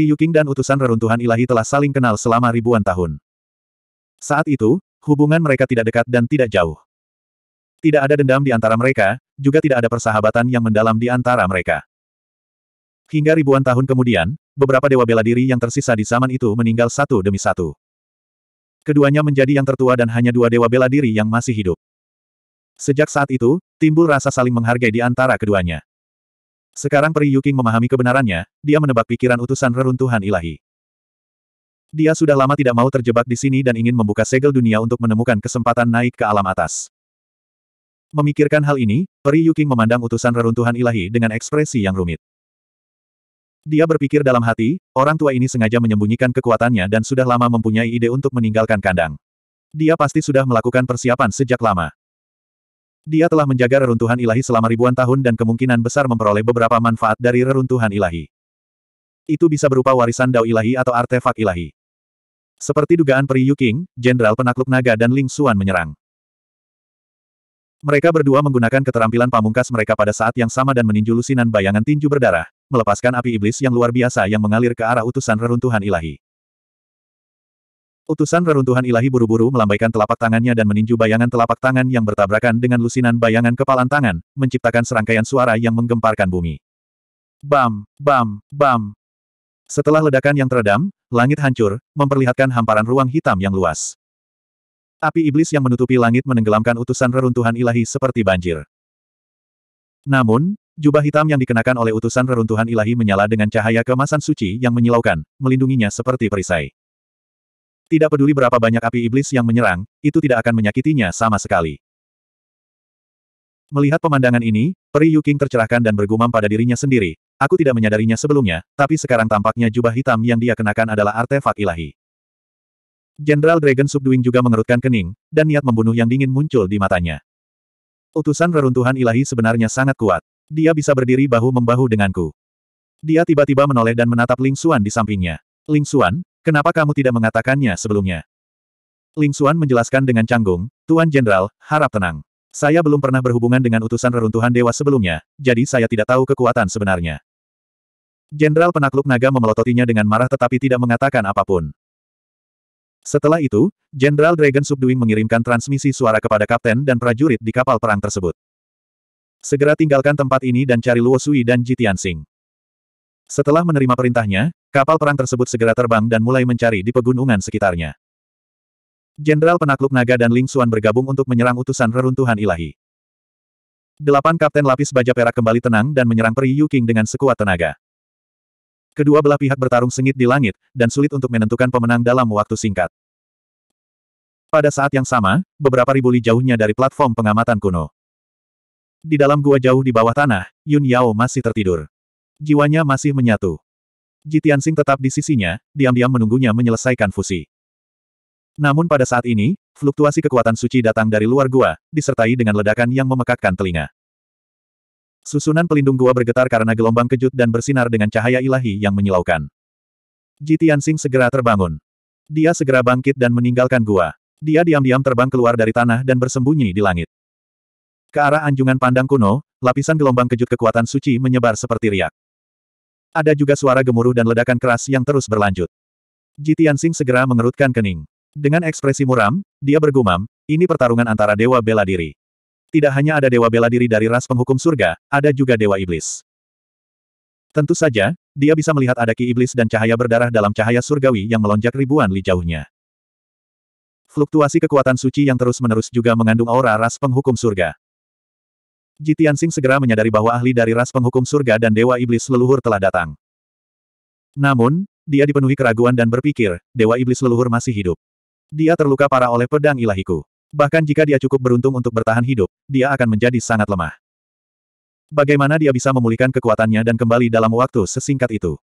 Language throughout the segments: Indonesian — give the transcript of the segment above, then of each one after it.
Yuking dan utusan reruntuhan ilahi telah saling kenal selama ribuan tahun. Saat itu, hubungan mereka tidak dekat dan tidak jauh. Tidak ada dendam di antara mereka, juga tidak ada persahabatan yang mendalam di antara mereka. Hingga ribuan tahun kemudian, beberapa dewa bela diri yang tersisa di zaman itu meninggal satu demi satu. Keduanya menjadi yang tertua dan hanya dua dewa bela diri yang masih hidup. Sejak saat itu, timbul rasa saling menghargai di antara keduanya. Sekarang Peri Yuking memahami kebenarannya, dia menebak pikiran utusan reruntuhan ilahi. Dia sudah lama tidak mau terjebak di sini dan ingin membuka segel dunia untuk menemukan kesempatan naik ke alam atas. Memikirkan hal ini, Peri Yuking memandang utusan reruntuhan ilahi dengan ekspresi yang rumit. Dia berpikir dalam hati, orang tua ini sengaja menyembunyikan kekuatannya dan sudah lama mempunyai ide untuk meninggalkan kandang. Dia pasti sudah melakukan persiapan sejak lama. Dia telah menjaga reruntuhan ilahi selama ribuan tahun dan kemungkinan besar memperoleh beberapa manfaat dari reruntuhan ilahi. Itu bisa berupa warisan dao ilahi atau artefak ilahi. Seperti dugaan Peri Yu Jenderal Penakluk Naga dan Ling Xuan menyerang. Mereka berdua menggunakan keterampilan pamungkas mereka pada saat yang sama dan meninju lusinan bayangan tinju berdarah, melepaskan api iblis yang luar biasa yang mengalir ke arah utusan reruntuhan ilahi. Utusan reruntuhan ilahi buru-buru melambaikan telapak tangannya dan meninju bayangan telapak tangan yang bertabrakan dengan lusinan bayangan kepalan tangan, menciptakan serangkaian suara yang menggemparkan bumi. Bam, bam, bam. Setelah ledakan yang teredam, langit hancur, memperlihatkan hamparan ruang hitam yang luas. Api iblis yang menutupi langit menenggelamkan utusan reruntuhan ilahi seperti banjir. Namun, jubah hitam yang dikenakan oleh utusan reruntuhan ilahi menyala dengan cahaya kemasan suci yang menyilaukan, melindunginya seperti perisai. Tidak peduli berapa banyak api iblis yang menyerang, itu tidak akan menyakitinya sama sekali. Melihat pemandangan ini, Peri Yuking tercerahkan dan bergumam pada dirinya sendiri. Aku tidak menyadarinya sebelumnya, tapi sekarang tampaknya jubah hitam yang dia kenakan adalah artefak ilahi. Jenderal Dragon Subduing juga mengerutkan kening, dan niat membunuh yang dingin muncul di matanya. Utusan reruntuhan ilahi sebenarnya sangat kuat. Dia bisa berdiri bahu-membahu denganku. Dia tiba-tiba menoleh dan menatap Ling Xuan di sampingnya. Ling Xuan, Kenapa kamu tidak mengatakannya sebelumnya? Ling Xuan menjelaskan dengan canggung, Tuan Jenderal, harap tenang. Saya belum pernah berhubungan dengan utusan reruntuhan dewa sebelumnya, jadi saya tidak tahu kekuatan sebenarnya. Jenderal penakluk naga memelototinya dengan marah tetapi tidak mengatakan apapun. Setelah itu, Jenderal Dragon Subduing mengirimkan transmisi suara kepada kapten dan prajurit di kapal perang tersebut. Segera tinggalkan tempat ini dan cari Luo Sui dan Jitian Sing. Setelah menerima perintahnya, kapal perang tersebut segera terbang dan mulai mencari di pegunungan sekitarnya. Jenderal penakluk naga dan Ling Xuan bergabung untuk menyerang utusan reruntuhan ilahi. Delapan kapten lapis baja perak kembali tenang dan menyerang Peri Yu King dengan sekuat tenaga. Kedua belah pihak bertarung sengit di langit, dan sulit untuk menentukan pemenang dalam waktu singkat. Pada saat yang sama, beberapa ribu li jauhnya dari platform pengamatan kuno. Di dalam gua jauh di bawah tanah, Yun Yao masih tertidur jiwanya masih menyatu. Jitiansing tetap di sisinya, diam-diam menunggunya menyelesaikan fusi. Namun pada saat ini, fluktuasi kekuatan suci datang dari luar gua, disertai dengan ledakan yang memekakkan telinga. Susunan pelindung gua bergetar karena gelombang kejut dan bersinar dengan cahaya ilahi yang menyilaukan. Jitiansing segera terbangun. Dia segera bangkit dan meninggalkan gua. Dia diam-diam terbang keluar dari tanah dan bersembunyi di langit. Ke arah anjungan pandang kuno, lapisan gelombang kejut kekuatan suci menyebar seperti riak. Ada juga suara gemuruh dan ledakan keras yang terus berlanjut. Jitian Sing segera mengerutkan kening. Dengan ekspresi muram, dia bergumam, ini pertarungan antara dewa bela diri. Tidak hanya ada dewa bela diri dari ras penghukum surga, ada juga dewa iblis. Tentu saja, dia bisa melihat ada ki iblis dan cahaya berdarah dalam cahaya surgawi yang melonjak ribuan li jauhnya. Fluktuasi kekuatan suci yang terus-menerus juga mengandung aura ras penghukum surga. Ji Tianxing segera menyadari bahwa ahli dari ras penghukum surga dan dewa iblis leluhur telah datang. Namun, dia dipenuhi keraguan dan berpikir, dewa iblis leluhur masih hidup. Dia terluka parah oleh pedang ilahiku. Bahkan jika dia cukup beruntung untuk bertahan hidup, dia akan menjadi sangat lemah. Bagaimana dia bisa memulihkan kekuatannya dan kembali dalam waktu sesingkat itu?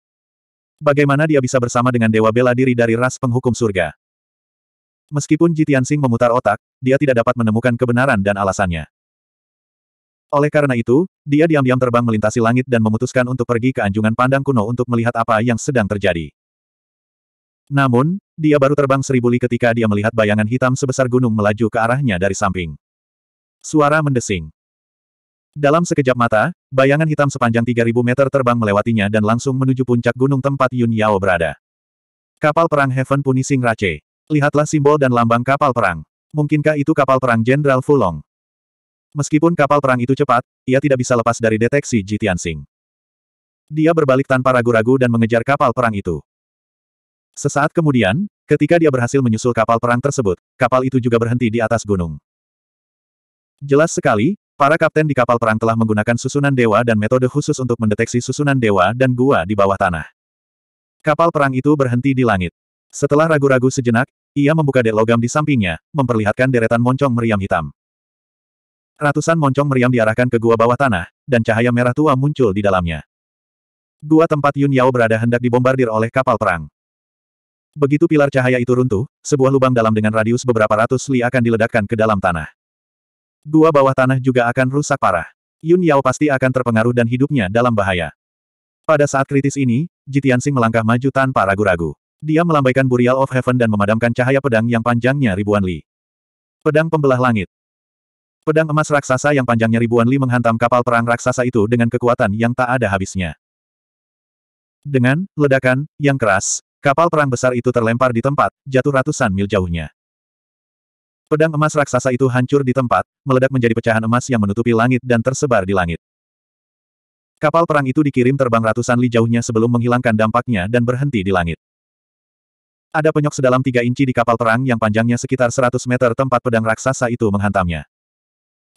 Bagaimana dia bisa bersama dengan dewa bela diri dari ras penghukum surga? Meskipun Jitian Tianxing memutar otak, dia tidak dapat menemukan kebenaran dan alasannya. Oleh karena itu, dia diam-diam terbang melintasi langit dan memutuskan untuk pergi ke anjungan pandang kuno untuk melihat apa yang sedang terjadi. Namun, dia baru terbang seribu li ketika dia melihat bayangan hitam sebesar gunung melaju ke arahnya dari samping. Suara mendesing. Dalam sekejap mata, bayangan hitam sepanjang 3000 meter terbang melewatinya dan langsung menuju puncak gunung tempat Yun Yao berada. Kapal perang Heaven punising Rache. Lihatlah simbol dan lambang kapal perang. Mungkinkah itu kapal perang Jenderal Fulong? Meskipun kapal perang itu cepat, ia tidak bisa lepas dari deteksi Ji Tianxing. Dia berbalik tanpa ragu-ragu dan mengejar kapal perang itu. Sesaat kemudian, ketika dia berhasil menyusul kapal perang tersebut, kapal itu juga berhenti di atas gunung. Jelas sekali, para kapten di kapal perang telah menggunakan susunan dewa dan metode khusus untuk mendeteksi susunan dewa dan gua di bawah tanah. Kapal perang itu berhenti di langit. Setelah ragu-ragu sejenak, ia membuka delogam di sampingnya, memperlihatkan deretan moncong meriam hitam. Ratusan moncong meriam diarahkan ke gua bawah tanah, dan cahaya merah tua muncul di dalamnya. Gua tempat Yun Yao berada hendak dibombardir oleh kapal perang. Begitu pilar cahaya itu runtuh, sebuah lubang dalam dengan radius beberapa ratus li akan diledakkan ke dalam tanah. Gua bawah tanah juga akan rusak parah. Yun Yao pasti akan terpengaruh dan hidupnya dalam bahaya. Pada saat kritis ini, Jitiansing melangkah maju tanpa ragu-ragu. Dia melambaikan Burial of Heaven dan memadamkan cahaya pedang yang panjangnya ribuan li. Pedang pembelah langit. Pedang emas raksasa yang panjangnya ribuan li menghantam kapal perang raksasa itu dengan kekuatan yang tak ada habisnya. Dengan ledakan yang keras, kapal perang besar itu terlempar di tempat, jatuh ratusan mil jauhnya. Pedang emas raksasa itu hancur di tempat, meledak menjadi pecahan emas yang menutupi langit dan tersebar di langit. Kapal perang itu dikirim terbang ratusan li jauhnya sebelum menghilangkan dampaknya dan berhenti di langit. Ada penyok sedalam tiga inci di kapal perang yang panjangnya sekitar 100 meter tempat pedang raksasa itu menghantamnya.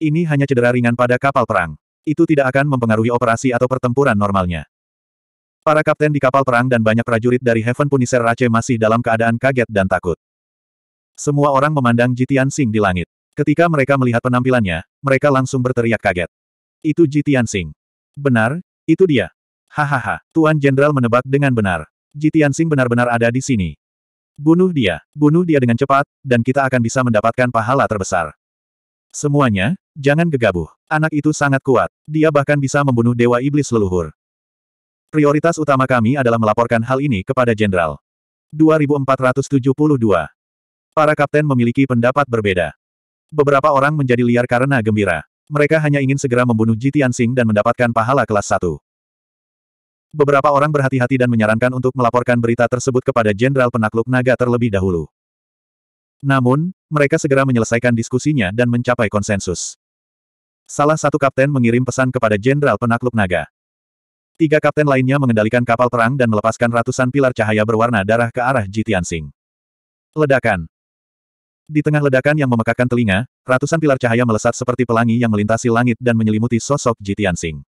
Ini hanya cedera ringan pada kapal perang. Itu tidak akan mempengaruhi operasi atau pertempuran normalnya. Para kapten di kapal perang dan banyak prajurit dari Heaven Punisher Rache masih dalam keadaan kaget dan takut. Semua orang memandang Jitian Sing di langit. Ketika mereka melihat penampilannya, mereka langsung berteriak kaget. Itu Jitian Sing. Benar, itu dia. Hahaha, Tuan Jenderal menebak dengan benar. Jitian Sing benar-benar ada di sini. Bunuh dia, bunuh dia dengan cepat, dan kita akan bisa mendapatkan pahala terbesar. Semuanya, jangan gegabah. Anak itu sangat kuat. Dia bahkan bisa membunuh Dewa Iblis Leluhur. Prioritas utama kami adalah melaporkan hal ini kepada Jenderal. 2472 Para kapten memiliki pendapat berbeda. Beberapa orang menjadi liar karena gembira. Mereka hanya ingin segera membunuh Jitian Sing dan mendapatkan pahala kelas 1. Beberapa orang berhati-hati dan menyarankan untuk melaporkan berita tersebut kepada Jenderal Penakluk Naga terlebih dahulu. Namun, mereka segera menyelesaikan diskusinya dan mencapai konsensus. Salah satu kapten mengirim pesan kepada Jenderal Penakluk Naga. Tiga kapten lainnya mengendalikan kapal perang dan melepaskan ratusan pilar cahaya berwarna darah ke arah Jitiansing. Ledakan. Di tengah ledakan yang memekakan telinga, ratusan pilar cahaya melesat seperti pelangi yang melintasi langit dan menyelimuti sosok Jitiansing.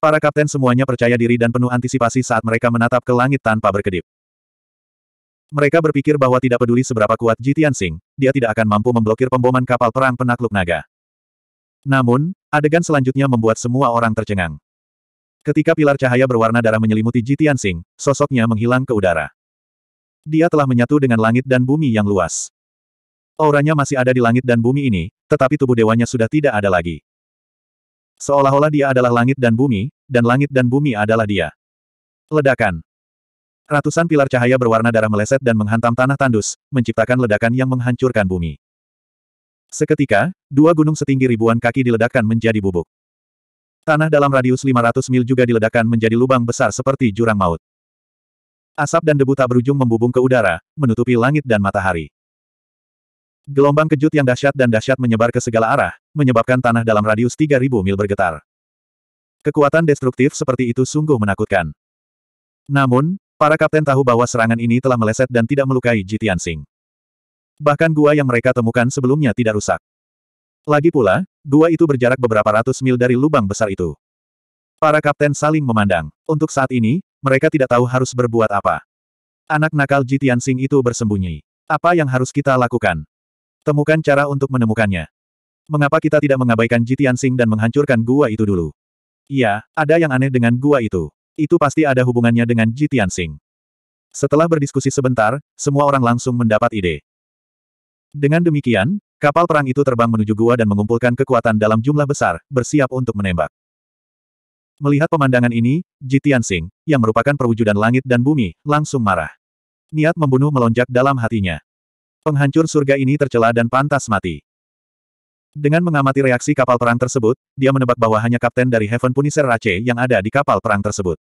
Para kapten semuanya percaya diri dan penuh antisipasi saat mereka menatap ke langit tanpa berkedip. Mereka berpikir bahwa tidak peduli seberapa kuat Jitian Tianxing, dia tidak akan mampu memblokir pemboman kapal perang penakluk naga. Namun, adegan selanjutnya membuat semua orang tercengang. Ketika pilar cahaya berwarna darah menyelimuti Jitian Tianxing, sosoknya menghilang ke udara. Dia telah menyatu dengan langit dan bumi yang luas. Auranya masih ada di langit dan bumi ini, tetapi tubuh dewanya sudah tidak ada lagi. Seolah-olah dia adalah langit dan bumi, dan langit dan bumi adalah dia. Ledakan. Ratusan pilar cahaya berwarna darah meleset dan menghantam tanah tandus, menciptakan ledakan yang menghancurkan bumi. Seketika, dua gunung setinggi ribuan kaki diledakkan menjadi bubuk. Tanah dalam radius 500 mil juga diledakkan menjadi lubang besar seperti jurang maut. Asap dan debu tak berujung membubung ke udara, menutupi langit dan matahari. Gelombang kejut yang dahsyat dan dahsyat menyebar ke segala arah, menyebabkan tanah dalam radius 3000 mil bergetar. Kekuatan destruktif seperti itu sungguh menakutkan. Namun, Para kapten tahu bahwa serangan ini telah meleset dan tidak melukai Jitian Sing. Bahkan gua yang mereka temukan sebelumnya tidak rusak. Lagi pula, gua itu berjarak beberapa ratus mil dari lubang besar itu. Para kapten saling memandang. Untuk saat ini, mereka tidak tahu harus berbuat apa. Anak nakal Jitian Sing itu bersembunyi. Apa yang harus kita lakukan? Temukan cara untuk menemukannya. Mengapa kita tidak mengabaikan Jitian Sing dan menghancurkan gua itu dulu? Iya, ada yang aneh dengan gua itu. Itu pasti ada hubungannya dengan Jitian Tianxing. Setelah berdiskusi sebentar, semua orang langsung mendapat ide. Dengan demikian, kapal perang itu terbang menuju gua dan mengumpulkan kekuatan dalam jumlah besar, bersiap untuk menembak. Melihat pemandangan ini, Jitian Tianxing, yang merupakan perwujudan langit dan bumi, langsung marah. Niat membunuh melonjak dalam hatinya. Penghancur surga ini tercela dan pantas mati. Dengan mengamati reaksi kapal perang tersebut, dia menebak bahwa hanya kapten dari Heaven Punisher Rache yang ada di kapal perang tersebut.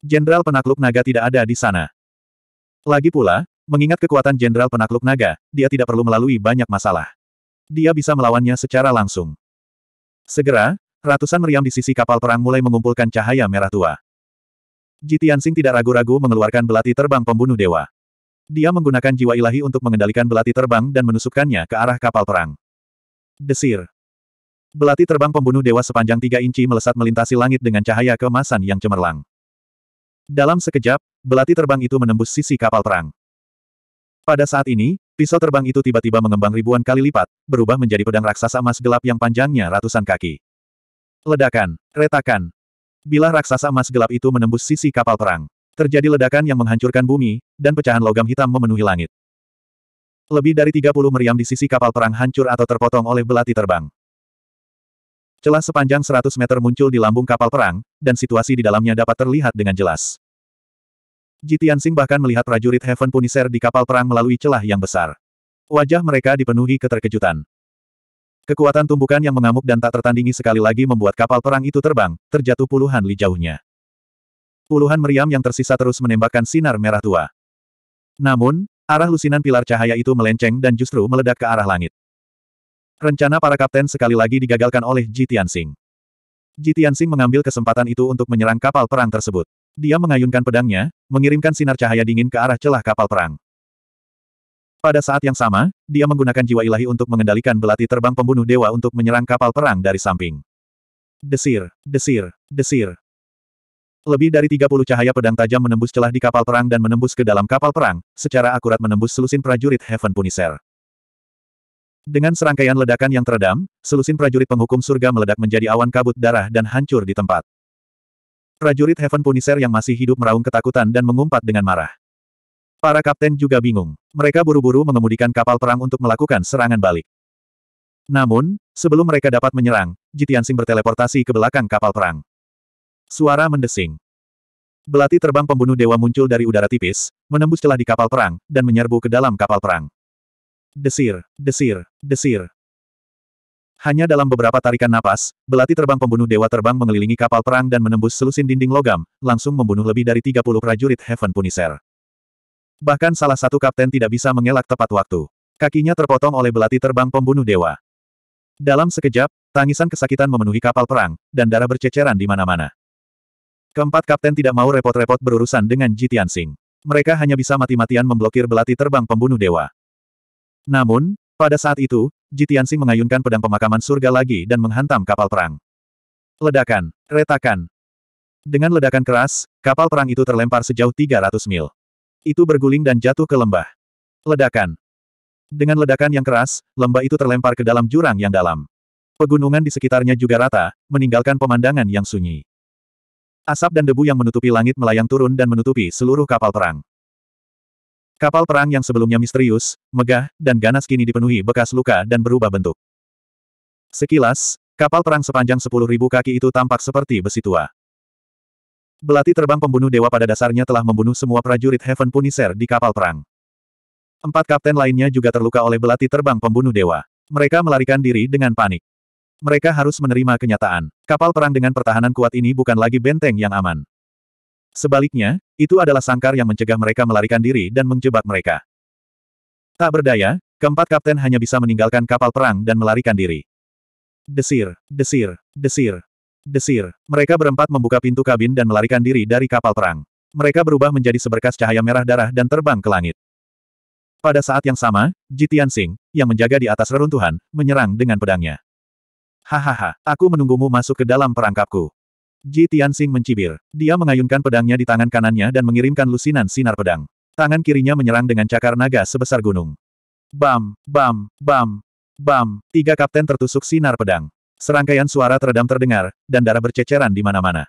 Jenderal penakluk naga tidak ada di sana. Lagi pula, mengingat kekuatan Jenderal penakluk naga, dia tidak perlu melalui banyak masalah. Dia bisa melawannya secara langsung. Segera, ratusan meriam di sisi kapal perang mulai mengumpulkan cahaya merah tua. Jitiansing Sing tidak ragu-ragu mengeluarkan belati terbang pembunuh dewa. Dia menggunakan jiwa ilahi untuk mengendalikan belati terbang dan menusukkannya ke arah kapal perang. Desir. Belati terbang pembunuh dewa sepanjang tiga inci melesat melintasi langit dengan cahaya kemasan yang cemerlang. Dalam sekejap, belati terbang itu menembus sisi kapal perang. Pada saat ini, pisau terbang itu tiba-tiba mengembang ribuan kali lipat, berubah menjadi pedang raksasa emas gelap yang panjangnya ratusan kaki. Ledakan, retakan. Bila raksasa emas gelap itu menembus sisi kapal perang, terjadi ledakan yang menghancurkan bumi, dan pecahan logam hitam memenuhi langit. Lebih dari 30 meriam di sisi kapal perang hancur atau terpotong oleh belati terbang. Celah sepanjang 100 meter muncul di lambung kapal perang, dan situasi di dalamnya dapat terlihat dengan jelas. Jitian Sing bahkan melihat prajurit Heaven Punisher di kapal perang melalui celah yang besar. Wajah mereka dipenuhi keterkejutan. Kekuatan tumbukan yang mengamuk dan tak tertandingi sekali lagi membuat kapal perang itu terbang, terjatuh puluhan li jauhnya. Puluhan meriam yang tersisa terus menembakkan sinar merah tua. Namun, Arah lusinan pilar cahaya itu melenceng dan justru meledak ke arah langit. Rencana para kapten sekali lagi digagalkan oleh Ji Tianxing. Ji Tianxing mengambil kesempatan itu untuk menyerang kapal perang tersebut. Dia mengayunkan pedangnya, mengirimkan sinar cahaya dingin ke arah celah kapal perang. Pada saat yang sama, dia menggunakan jiwa ilahi untuk mengendalikan belati terbang pembunuh dewa untuk menyerang kapal perang dari samping. Desir, desir, desir. Lebih dari 30 cahaya pedang tajam menembus celah di kapal perang dan menembus ke dalam kapal perang, secara akurat menembus selusin prajurit Heaven Punisher. Dengan serangkaian ledakan yang teredam, selusin prajurit penghukum surga meledak menjadi awan kabut darah dan hancur di tempat. Prajurit Heaven Punisher yang masih hidup meraung ketakutan dan mengumpat dengan marah. Para kapten juga bingung. Mereka buru-buru mengemudikan kapal perang untuk melakukan serangan balik. Namun, sebelum mereka dapat menyerang, Jitiansing berteleportasi ke belakang kapal perang. Suara mendesing. Belati terbang pembunuh dewa muncul dari udara tipis, menembus celah di kapal perang, dan menyerbu ke dalam kapal perang. Desir, desir, desir. Hanya dalam beberapa tarikan napas, belati terbang pembunuh dewa terbang mengelilingi kapal perang dan menembus selusin dinding logam, langsung membunuh lebih dari 30 prajurit Heaven Punisher. Bahkan salah satu kapten tidak bisa mengelak tepat waktu. Kakinya terpotong oleh belati terbang pembunuh dewa. Dalam sekejap, tangisan kesakitan memenuhi kapal perang, dan darah berceceran di mana-mana. Keempat kapten tidak mau repot-repot berurusan dengan Jitian Sing. Mereka hanya bisa mati-matian memblokir belati terbang pembunuh dewa. Namun, pada saat itu, Jitian Sing mengayunkan pedang pemakaman surga lagi dan menghantam kapal perang. Ledakan, retakan. Dengan ledakan keras, kapal perang itu terlempar sejauh 300 mil. Itu berguling dan jatuh ke lembah. Ledakan. Dengan ledakan yang keras, lembah itu terlempar ke dalam jurang yang dalam. Pegunungan di sekitarnya juga rata, meninggalkan pemandangan yang sunyi. Asap dan debu yang menutupi langit melayang turun dan menutupi seluruh kapal perang. Kapal perang yang sebelumnya misterius, megah, dan ganas kini dipenuhi bekas luka dan berubah bentuk. Sekilas, kapal perang sepanjang 10.000 kaki itu tampak seperti besi tua. Belati terbang pembunuh dewa pada dasarnya telah membunuh semua prajurit Heaven Punisher di kapal perang. Empat kapten lainnya juga terluka oleh belati terbang pembunuh dewa. Mereka melarikan diri dengan panik. Mereka harus menerima kenyataan. Kapal perang dengan pertahanan kuat ini bukan lagi benteng yang aman. Sebaliknya, itu adalah sangkar yang mencegah mereka melarikan diri dan menjebak mereka. Tak berdaya, keempat kapten hanya bisa meninggalkan kapal perang dan melarikan diri. Desir, desir, desir, desir. Mereka berempat membuka pintu kabin dan melarikan diri dari kapal perang. Mereka berubah menjadi seberkas cahaya merah darah dan terbang ke langit. Pada saat yang sama, Jitian Singh, yang menjaga di atas reruntuhan, menyerang dengan pedangnya. Hahaha, aku menunggumu masuk ke dalam perangkapku. Ji Tianxing mencibir. Dia mengayunkan pedangnya di tangan kanannya dan mengirimkan lusinan sinar pedang. Tangan kirinya menyerang dengan cakar naga sebesar gunung. Bam, bam, bam, bam, tiga kapten tertusuk sinar pedang. Serangkaian suara teredam terdengar, dan darah berceceran di mana-mana.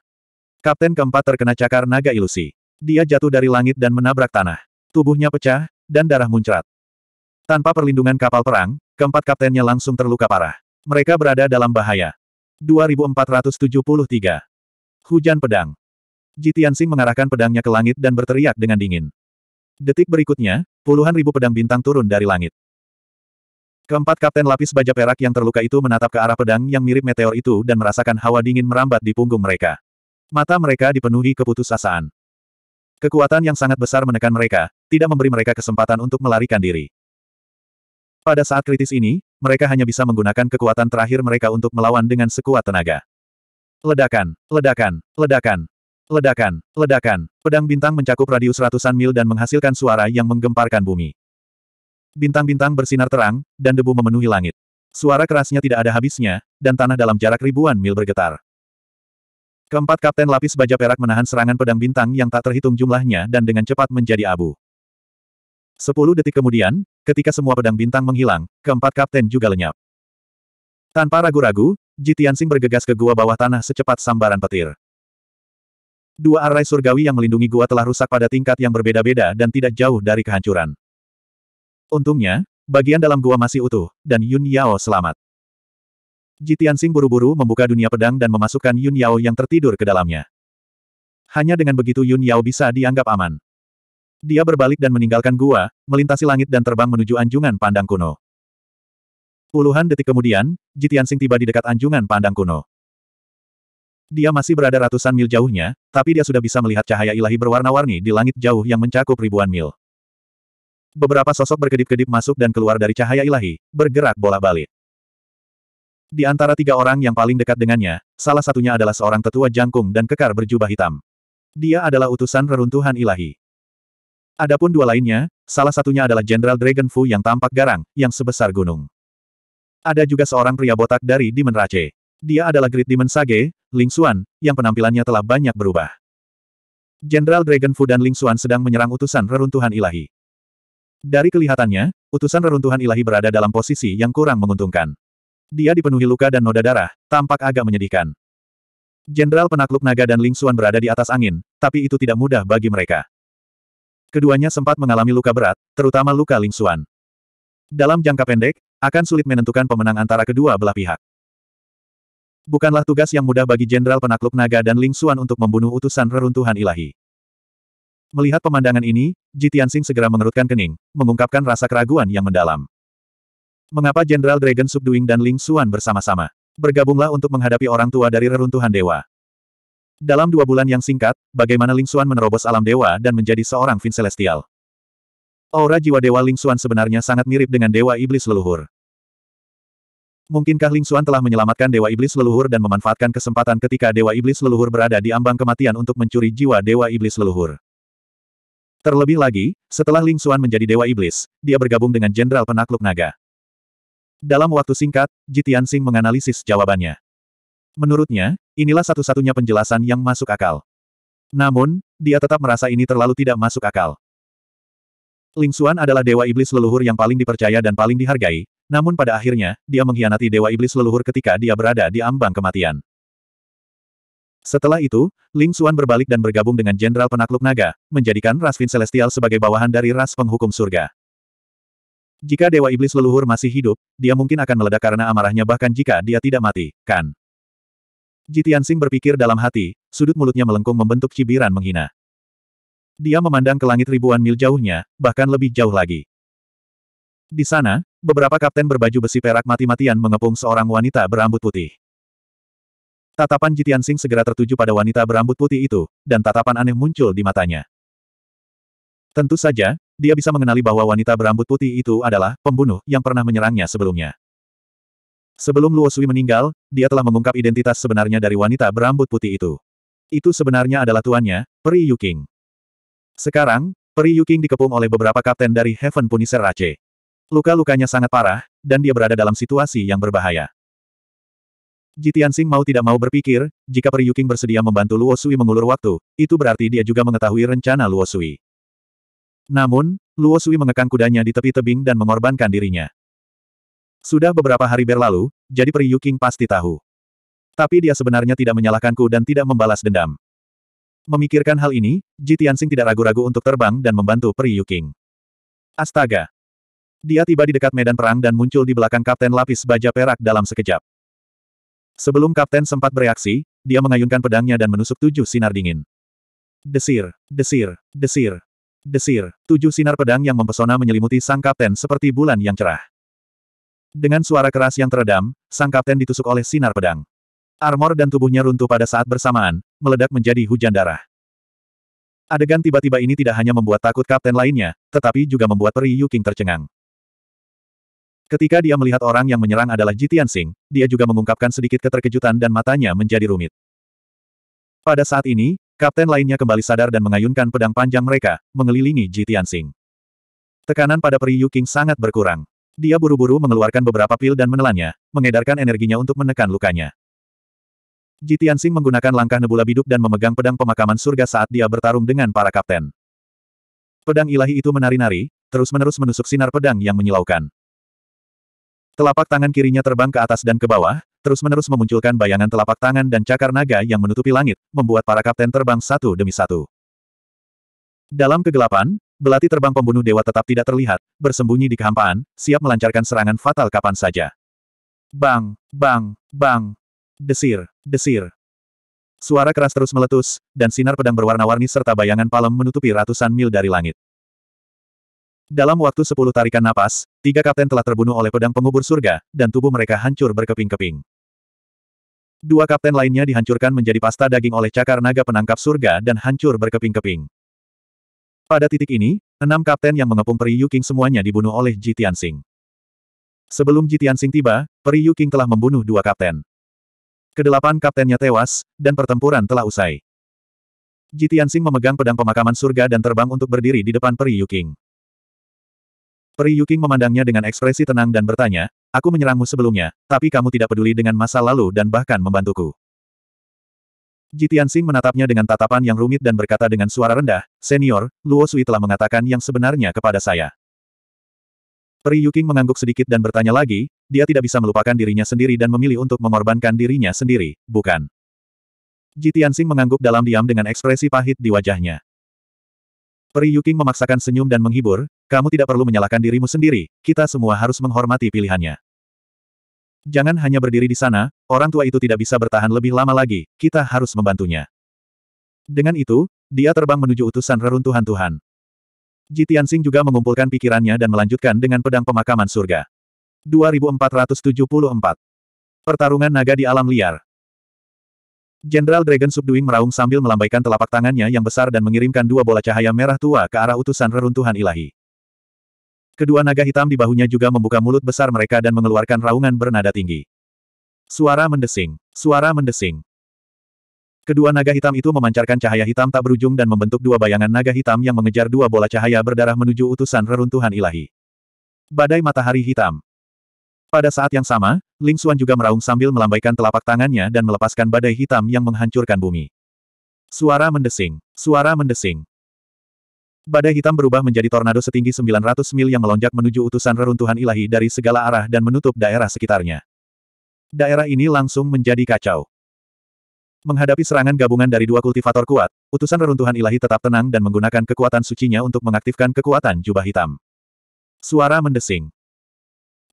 Kapten keempat terkena cakar naga ilusi. Dia jatuh dari langit dan menabrak tanah. Tubuhnya pecah, dan darah muncrat. Tanpa perlindungan kapal perang, keempat kaptennya langsung terluka parah. Mereka berada dalam bahaya. 2473. Hujan pedang. Jitiansing mengarahkan pedangnya ke langit dan berteriak dengan dingin. Detik berikutnya, puluhan ribu pedang bintang turun dari langit. Keempat kapten lapis baja perak yang terluka itu menatap ke arah pedang yang mirip meteor itu dan merasakan hawa dingin merambat di punggung mereka. Mata mereka dipenuhi keputusasaan. Kekuatan yang sangat besar menekan mereka, tidak memberi mereka kesempatan untuk melarikan diri. Pada saat kritis ini, mereka hanya bisa menggunakan kekuatan terakhir mereka untuk melawan dengan sekuat tenaga. Ledakan, ledakan, ledakan, ledakan, ledakan. Pedang bintang mencakup radius ratusan mil dan menghasilkan suara yang menggemparkan bumi. Bintang-bintang bersinar terang, dan debu memenuhi langit. Suara kerasnya tidak ada habisnya, dan tanah dalam jarak ribuan mil bergetar. Keempat kapten lapis baja perak menahan serangan pedang bintang yang tak terhitung jumlahnya dan dengan cepat menjadi abu. Sepuluh detik kemudian, ketika semua pedang bintang menghilang, keempat kapten juga lenyap. Tanpa ragu-ragu, Jitiansing bergegas ke gua bawah tanah secepat sambaran petir. Dua arai surgawi yang melindungi gua telah rusak pada tingkat yang berbeda-beda dan tidak jauh dari kehancuran. Untungnya, bagian dalam gua masih utuh, dan Yun Yao selamat. Jitiansing buru-buru membuka dunia pedang dan memasukkan Yun Yao yang tertidur ke dalamnya. Hanya dengan begitu Yun Yao bisa dianggap aman. Dia berbalik dan meninggalkan gua, melintasi langit dan terbang menuju anjungan pandang kuno. Puluhan detik kemudian, Jitian Sing tiba di dekat anjungan pandang kuno. Dia masih berada ratusan mil jauhnya, tapi dia sudah bisa melihat cahaya ilahi berwarna-warni di langit jauh yang mencakup ribuan mil. Beberapa sosok berkedip-kedip masuk dan keluar dari cahaya ilahi, bergerak bola-balik. Di antara tiga orang yang paling dekat dengannya, salah satunya adalah seorang tetua jangkung dan kekar berjubah hitam. Dia adalah utusan reruntuhan ilahi. Adapun dua lainnya, salah satunya adalah Jenderal Dragon Fu yang tampak garang, yang sebesar gunung. Ada juga seorang pria botak dari Demon Rache. Dia adalah Great Demon Sage, Ling Xuan, yang penampilannya telah banyak berubah. Jenderal Dragon Fu dan Ling Xuan sedang menyerang utusan reruntuhan ilahi. Dari kelihatannya, utusan reruntuhan ilahi berada dalam posisi yang kurang menguntungkan. Dia dipenuhi luka dan noda darah, tampak agak menyedihkan. Jenderal penakluk naga dan Ling Xuan berada di atas angin, tapi itu tidak mudah bagi mereka keduanya sempat mengalami luka berat, terutama luka Ling Xuan. Dalam jangka pendek, akan sulit menentukan pemenang antara kedua belah pihak. Bukanlah tugas yang mudah bagi Jenderal Penakluk Naga dan Ling Xuan untuk membunuh utusan reruntuhan ilahi. Melihat pemandangan ini, Ji Tianxing segera mengerutkan kening, mengungkapkan rasa keraguan yang mendalam. Mengapa Jenderal Dragon Subduing dan Ling Xuan bersama-sama? Bergabunglah untuk menghadapi orang tua dari reruntuhan dewa. Dalam dua bulan yang singkat, bagaimana Ling Xuan menerobos alam dewa dan menjadi seorang Vin Celestial. Aura jiwa dewa Ling Xuan sebenarnya sangat mirip dengan dewa iblis leluhur. Mungkinkah Ling Xuan telah menyelamatkan dewa iblis leluhur dan memanfaatkan kesempatan ketika dewa iblis leluhur berada di ambang kematian untuk mencuri jiwa dewa iblis leluhur? Terlebih lagi, setelah Ling Xuan menjadi dewa iblis, dia bergabung dengan jenderal penakluk naga. Dalam waktu singkat, Jitian Sing menganalisis jawabannya. Menurutnya, inilah satu-satunya penjelasan yang masuk akal. Namun, dia tetap merasa ini terlalu tidak masuk akal. Ling Xuan adalah dewa iblis leluhur yang paling dipercaya dan paling dihargai, namun pada akhirnya, dia mengkhianati dewa iblis leluhur ketika dia berada di ambang kematian. Setelah itu, Ling Xuan berbalik dan bergabung dengan Jenderal Penakluk Naga, menjadikan ras Vin Celestial sebagai bawahan dari ras penghukum surga. Jika Dewa Iblis leluhur masih hidup, dia mungkin akan meledak karena amarahnya bahkan jika dia tidak mati, kan? Jitian Sing berpikir dalam hati, sudut mulutnya melengkung membentuk cibiran menghina. Dia memandang ke langit ribuan mil jauhnya, bahkan lebih jauh lagi. Di sana, beberapa kapten berbaju besi perak mati-matian mengepung seorang wanita berambut putih. Tatapan Jitian Sing segera tertuju pada wanita berambut putih itu, dan tatapan aneh muncul di matanya. Tentu saja, dia bisa mengenali bahwa wanita berambut putih itu adalah pembunuh yang pernah menyerangnya sebelumnya. Sebelum Luo Sui meninggal, dia telah mengungkap identitas sebenarnya dari wanita berambut putih itu. Itu sebenarnya adalah tuannya, Peri Yuking. Sekarang, Peri Yuking dikepung oleh beberapa kapten dari Heaven Punisher Rache. Luka-lukanya sangat parah, dan dia berada dalam situasi yang berbahaya. Jitian Sing mau tidak mau berpikir, jika Peri Yuking bersedia membantu Luo Sui mengulur waktu, itu berarti dia juga mengetahui rencana Luo Sui. Namun, Luo Sui mengekang kudanya di tepi tebing dan mengorbankan dirinya. Sudah beberapa hari berlalu, jadi Peri Yuking pasti tahu. Tapi dia sebenarnya tidak menyalahkanku dan tidak membalas dendam. Memikirkan hal ini, Ji Tianxing tidak ragu-ragu untuk terbang dan membantu Peri Yuking. Astaga! Dia tiba di dekat medan perang dan muncul di belakang Kapten Lapis Baja Perak dalam sekejap. Sebelum Kapten sempat bereaksi, dia mengayunkan pedangnya dan menusuk tujuh sinar dingin. Desir, desir, desir, desir, tujuh sinar pedang yang mempesona menyelimuti sang Kapten seperti bulan yang cerah. Dengan suara keras yang teredam, sang kapten ditusuk oleh sinar pedang. Armor dan tubuhnya runtuh pada saat bersamaan, meledak menjadi hujan darah. Adegan tiba-tiba ini tidak hanya membuat takut kapten lainnya, tetapi juga membuat Peri Yuking tercengang. Ketika dia melihat orang yang menyerang adalah Jitian Sing, dia juga mengungkapkan sedikit keterkejutan dan matanya menjadi rumit. Pada saat ini, kapten lainnya kembali sadar dan mengayunkan pedang panjang mereka, mengelilingi Jitian Sing. Tekanan pada Peri Yuking sangat berkurang. Dia buru-buru mengeluarkan beberapa pil dan menelannya, mengedarkan energinya untuk menekan lukanya. Jitiansing menggunakan langkah nebula biduk dan memegang pedang pemakaman surga saat dia bertarung dengan para kapten. Pedang ilahi itu menari-nari, terus-menerus menusuk sinar pedang yang menyilaukan. Telapak tangan kirinya terbang ke atas dan ke bawah, terus-menerus memunculkan bayangan telapak tangan dan cakar naga yang menutupi langit, membuat para kapten terbang satu demi satu. Dalam kegelapan, Belati terbang pembunuh dewa tetap tidak terlihat, bersembunyi di kehampaan, siap melancarkan serangan fatal kapan saja. Bang, bang, bang. Desir, desir. Suara keras terus meletus, dan sinar pedang berwarna-warni serta bayangan palem menutupi ratusan mil dari langit. Dalam waktu sepuluh tarikan napas, tiga kapten telah terbunuh oleh pedang pengubur surga, dan tubuh mereka hancur berkeping-keping. Dua kapten lainnya dihancurkan menjadi pasta daging oleh cakar naga penangkap surga dan hancur berkeping-keping. Pada titik ini, enam kapten yang mengepung Peri Yuking semuanya dibunuh oleh Ji Tianxing. Sebelum Ji Tianxing tiba, Peri Yuking telah membunuh dua kapten. Kedelapan kaptennya tewas, dan pertempuran telah usai. Ji Tianxing memegang pedang pemakaman surga dan terbang untuk berdiri di depan Peri Yuking. Peri Yuking memandangnya dengan ekspresi tenang dan bertanya, Aku menyerangmu sebelumnya, tapi kamu tidak peduli dengan masa lalu dan bahkan membantuku. Jitian Xing menatapnya dengan tatapan yang rumit dan berkata dengan suara rendah, Senior, Luo Sui telah mengatakan yang sebenarnya kepada saya. Peri Yuking mengangguk sedikit dan bertanya lagi, dia tidak bisa melupakan dirinya sendiri dan memilih untuk mengorbankan dirinya sendiri, bukan? Jitian Xing mengangguk dalam diam dengan ekspresi pahit di wajahnya. Peri Yuking memaksakan senyum dan menghibur, kamu tidak perlu menyalahkan dirimu sendiri, kita semua harus menghormati pilihannya. Jangan hanya berdiri di sana, orang tua itu tidak bisa bertahan lebih lama lagi, kita harus membantunya. Dengan itu, dia terbang menuju utusan reruntuhan Tuhan. Jitiansing juga mengumpulkan pikirannya dan melanjutkan dengan pedang pemakaman surga. 2474 Pertarungan naga di alam liar Jenderal Dragon Subduing meraung sambil melambaikan telapak tangannya yang besar dan mengirimkan dua bola cahaya merah tua ke arah utusan reruntuhan ilahi. Kedua naga hitam di bahunya juga membuka mulut besar mereka dan mengeluarkan raungan bernada tinggi. Suara mendesing. Suara mendesing. Kedua naga hitam itu memancarkan cahaya hitam tak berujung dan membentuk dua bayangan naga hitam yang mengejar dua bola cahaya berdarah menuju utusan reruntuhan ilahi. Badai matahari hitam. Pada saat yang sama, Ling Xuan juga meraung sambil melambaikan telapak tangannya dan melepaskan badai hitam yang menghancurkan bumi. Suara mendesing. Suara mendesing. Badai hitam berubah menjadi tornado setinggi 900 mil yang melonjak menuju utusan reruntuhan ilahi dari segala arah dan menutup daerah sekitarnya. Daerah ini langsung menjadi kacau. Menghadapi serangan gabungan dari dua kultivator kuat, utusan reruntuhan ilahi tetap tenang dan menggunakan kekuatan sucinya untuk mengaktifkan kekuatan jubah hitam. Suara mendesing.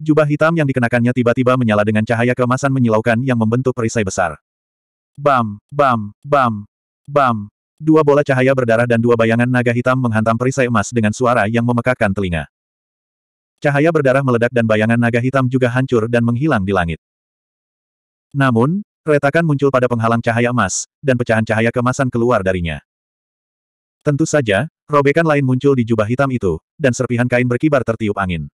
Jubah hitam yang dikenakannya tiba-tiba menyala dengan cahaya kemasan menyilaukan yang membentuk perisai besar. Bam, bam, bam, bam, Dua bola cahaya berdarah dan dua bayangan naga hitam menghantam perisai emas dengan suara yang memekakkan telinga. Cahaya berdarah meledak dan bayangan naga hitam juga hancur dan menghilang di langit. Namun, retakan muncul pada penghalang cahaya emas, dan pecahan cahaya kemasan keluar darinya. Tentu saja, robekan lain muncul di jubah hitam itu, dan serpihan kain berkibar tertiup angin.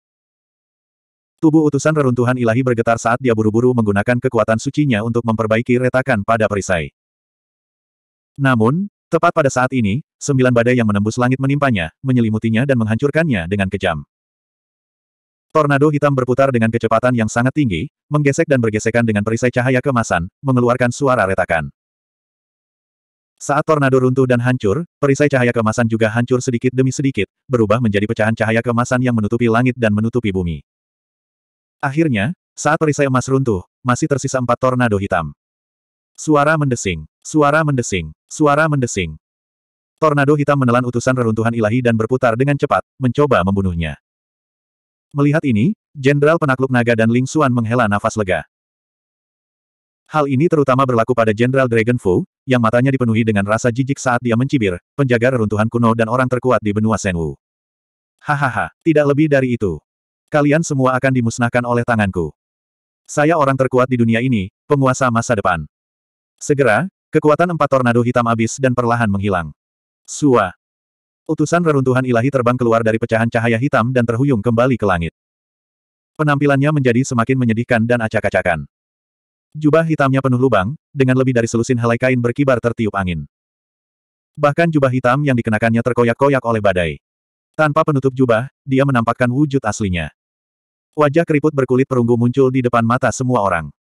Tubuh utusan reruntuhan ilahi bergetar saat dia buru-buru menggunakan kekuatan sucinya untuk memperbaiki retakan pada perisai. Namun, Tepat pada saat ini, sembilan badai yang menembus langit menimpanya, menyelimutinya dan menghancurkannya dengan kejam. Tornado hitam berputar dengan kecepatan yang sangat tinggi, menggesek dan bergesekan dengan perisai cahaya kemasan, mengeluarkan suara retakan. Saat tornado runtuh dan hancur, perisai cahaya kemasan juga hancur sedikit demi sedikit, berubah menjadi pecahan cahaya kemasan yang menutupi langit dan menutupi bumi. Akhirnya, saat perisai emas runtuh, masih tersisa empat tornado hitam. Suara mendesing. Suara mendesing. Suara mendesing. Tornado hitam menelan utusan reruntuhan ilahi dan berputar dengan cepat, mencoba membunuhnya. Melihat ini, Jenderal Penakluk Naga dan Ling Xuan menghela nafas lega. Hal ini terutama berlaku pada Jenderal Dragon Fu, yang matanya dipenuhi dengan rasa jijik saat dia mencibir, penjaga reruntuhan kuno dan orang terkuat di benua Senwu. Hahaha, tidak lebih dari itu. Kalian semua akan dimusnahkan oleh tanganku. Saya orang terkuat di dunia ini, penguasa masa depan. Segera, kekuatan empat tornado hitam abis dan perlahan menghilang. Sua. Utusan reruntuhan ilahi terbang keluar dari pecahan cahaya hitam dan terhuyung kembali ke langit. Penampilannya menjadi semakin menyedihkan dan acak-acakan. Jubah hitamnya penuh lubang, dengan lebih dari selusin helai kain berkibar tertiup angin. Bahkan jubah hitam yang dikenakannya terkoyak-koyak oleh badai. Tanpa penutup jubah, dia menampakkan wujud aslinya. Wajah keriput berkulit perunggu muncul di depan mata semua orang.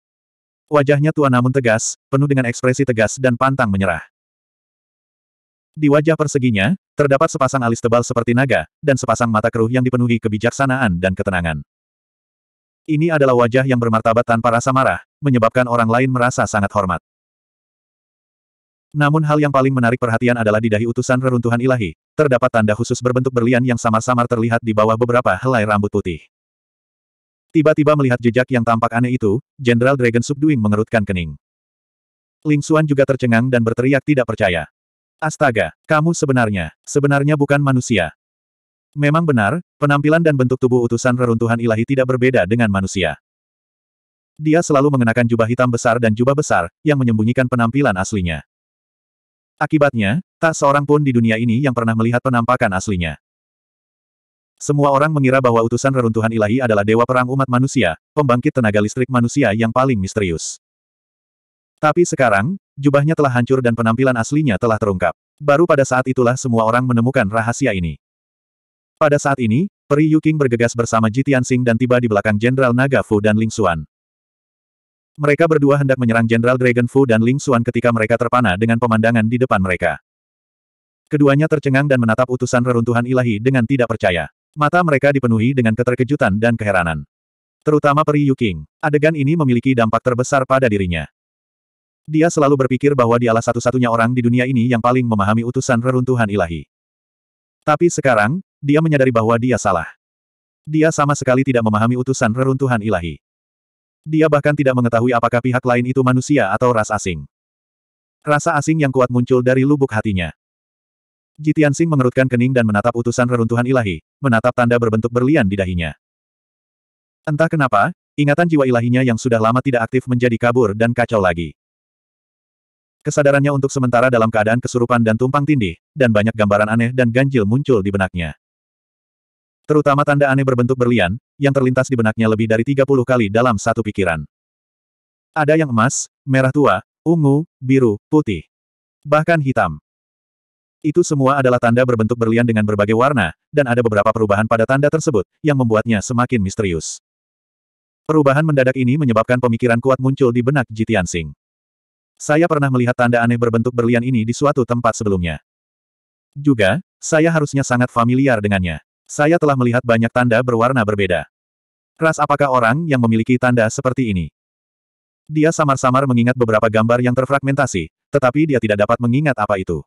Wajahnya tua namun tegas, penuh dengan ekspresi tegas dan pantang menyerah. Di wajah perseginya, terdapat sepasang alis tebal seperti naga, dan sepasang mata keruh yang dipenuhi kebijaksanaan dan ketenangan. Ini adalah wajah yang bermartabat tanpa rasa marah, menyebabkan orang lain merasa sangat hormat. Namun hal yang paling menarik perhatian adalah di dahi utusan reruntuhan ilahi, terdapat tanda khusus berbentuk berlian yang samar-samar terlihat di bawah beberapa helai rambut putih. Tiba-tiba melihat jejak yang tampak aneh itu, Jenderal Dragon Subduing mengerutkan kening. Ling Xuan juga tercengang dan berteriak tidak percaya. Astaga, kamu sebenarnya, sebenarnya bukan manusia. Memang benar, penampilan dan bentuk tubuh utusan reruntuhan ilahi tidak berbeda dengan manusia. Dia selalu mengenakan jubah hitam besar dan jubah besar, yang menyembunyikan penampilan aslinya. Akibatnya, tak seorang pun di dunia ini yang pernah melihat penampakan aslinya. Semua orang mengira bahwa utusan reruntuhan ilahi adalah dewa perang umat manusia, pembangkit tenaga listrik manusia yang paling misterius. Tapi sekarang, jubahnya telah hancur dan penampilan aslinya telah terungkap. Baru pada saat itulah semua orang menemukan rahasia ini. Pada saat ini, Peri Yuking bergegas bersama Jitian Tianxing dan tiba di belakang Jenderal Naga Fu dan Ling Xuan. Mereka berdua hendak menyerang Jenderal Dragon Fu dan Ling Xuan ketika mereka terpana dengan pemandangan di depan mereka. Keduanya tercengang dan menatap utusan reruntuhan ilahi dengan tidak percaya. Mata mereka dipenuhi dengan keterkejutan dan keheranan. Terutama Peri Yuking, adegan ini memiliki dampak terbesar pada dirinya. Dia selalu berpikir bahwa dialah satu-satunya orang di dunia ini yang paling memahami utusan reruntuhan ilahi. Tapi sekarang, dia menyadari bahwa dia salah. Dia sama sekali tidak memahami utusan reruntuhan ilahi. Dia bahkan tidak mengetahui apakah pihak lain itu manusia atau ras asing. Rasa asing yang kuat muncul dari lubuk hatinya. Jitiansing mengerutkan kening dan menatap utusan reruntuhan ilahi, menatap tanda berbentuk berlian di dahinya. Entah kenapa, ingatan jiwa ilahinya yang sudah lama tidak aktif menjadi kabur dan kacau lagi. Kesadarannya untuk sementara dalam keadaan kesurupan dan tumpang tindih, dan banyak gambaran aneh dan ganjil muncul di benaknya. Terutama tanda aneh berbentuk berlian, yang terlintas di benaknya lebih dari 30 kali dalam satu pikiran. Ada yang emas, merah tua, ungu, biru, putih. Bahkan hitam. Itu semua adalah tanda berbentuk berlian dengan berbagai warna, dan ada beberapa perubahan pada tanda tersebut, yang membuatnya semakin misterius. Perubahan mendadak ini menyebabkan pemikiran kuat muncul di benak Jitian Sing. Saya pernah melihat tanda aneh berbentuk berlian ini di suatu tempat sebelumnya. Juga, saya harusnya sangat familiar dengannya. Saya telah melihat banyak tanda berwarna berbeda. Ras apakah orang yang memiliki tanda seperti ini? Dia samar-samar mengingat beberapa gambar yang terfragmentasi, tetapi dia tidak dapat mengingat apa itu.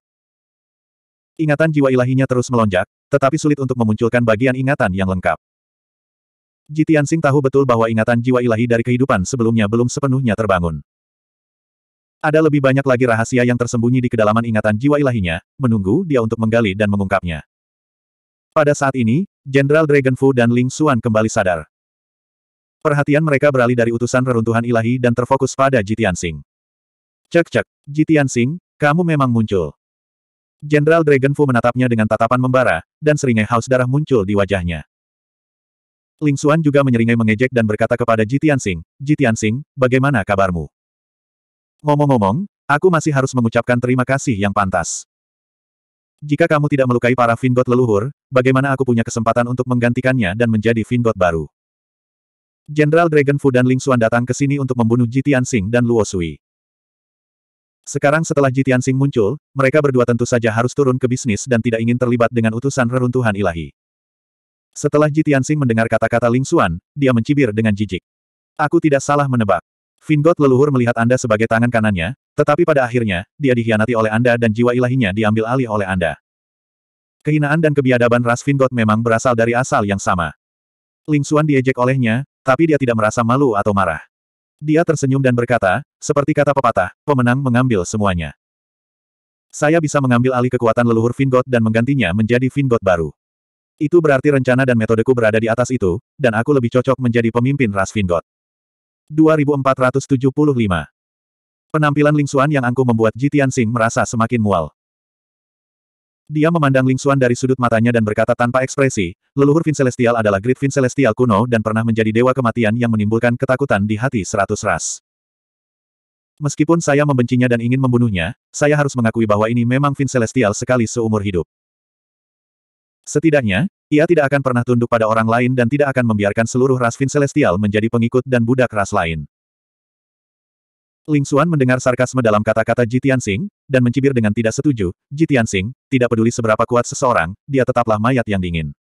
Ingatan jiwa ilahinya terus melonjak, tetapi sulit untuk memunculkan bagian ingatan yang lengkap. Jitian Sing tahu betul bahwa ingatan jiwa ilahi dari kehidupan sebelumnya belum sepenuhnya terbangun. Ada lebih banyak lagi rahasia yang tersembunyi di kedalaman ingatan jiwa ilahinya, menunggu dia untuk menggali dan mengungkapnya. Pada saat ini, Jenderal Dragon Fu dan Ling Xuan kembali sadar. Perhatian mereka beralih dari utusan reruntuhan ilahi dan terfokus pada Jitian Sing. Cek cek, Jitian Sing, kamu memang muncul. Jenderal Dragon Fu menatapnya dengan tatapan membara, dan seringai haus darah muncul di wajahnya. Ling Xuan juga menyeringai mengejek dan berkata kepada Ji Tianxing, Ji Tianxing, bagaimana kabarmu? Ngomong-ngomong, aku masih harus mengucapkan terima kasih yang pantas. Jika kamu tidak melukai para Vingot leluhur, bagaimana aku punya kesempatan untuk menggantikannya dan menjadi Vingot baru? Jenderal Dragon Fu dan Ling Xuan datang ke sini untuk membunuh Ji Tianxing dan Luo Sui. Sekarang setelah Jitian Sing muncul, mereka berdua tentu saja harus turun ke bisnis dan tidak ingin terlibat dengan utusan reruntuhan ilahi. Setelah Jitian Sing mendengar kata-kata Ling Xuan, dia mencibir dengan jijik. Aku tidak salah menebak. Vingot leluhur melihat Anda sebagai tangan kanannya, tetapi pada akhirnya, dia dikhianati oleh Anda dan jiwa ilahinya diambil alih oleh Anda. Kehinaan dan kebiadaban ras Vingot memang berasal dari asal yang sama. Ling Xuan diejek olehnya, tapi dia tidak merasa malu atau marah. Dia tersenyum dan berkata, seperti kata pepatah, pemenang mengambil semuanya. Saya bisa mengambil alih kekuatan leluhur Vingot dan menggantinya menjadi Vingot baru. Itu berarti rencana dan metodeku berada di atas itu, dan aku lebih cocok menjadi pemimpin ras Vingot. 2475 Penampilan Ling Xuan yang angkuh membuat Jitian Sing merasa semakin mual. Dia memandang Ling Xuan dari sudut matanya dan berkata tanpa ekspresi, leluhur Vin Celestial adalah Great Vin Celestial kuno dan pernah menjadi dewa kematian yang menimbulkan ketakutan di hati seratus ras. Meskipun saya membencinya dan ingin membunuhnya, saya harus mengakui bahwa ini memang Vin Celestial sekali seumur hidup. Setidaknya, ia tidak akan pernah tunduk pada orang lain dan tidak akan membiarkan seluruh ras Vin Celestial menjadi pengikut dan budak ras lain. Ling Xuan mendengar sarkasme dalam kata-kata Ji Tianxing, dan mencibir dengan tidak setuju, Ji Tianxing, tidak peduli seberapa kuat seseorang, dia tetaplah mayat yang dingin.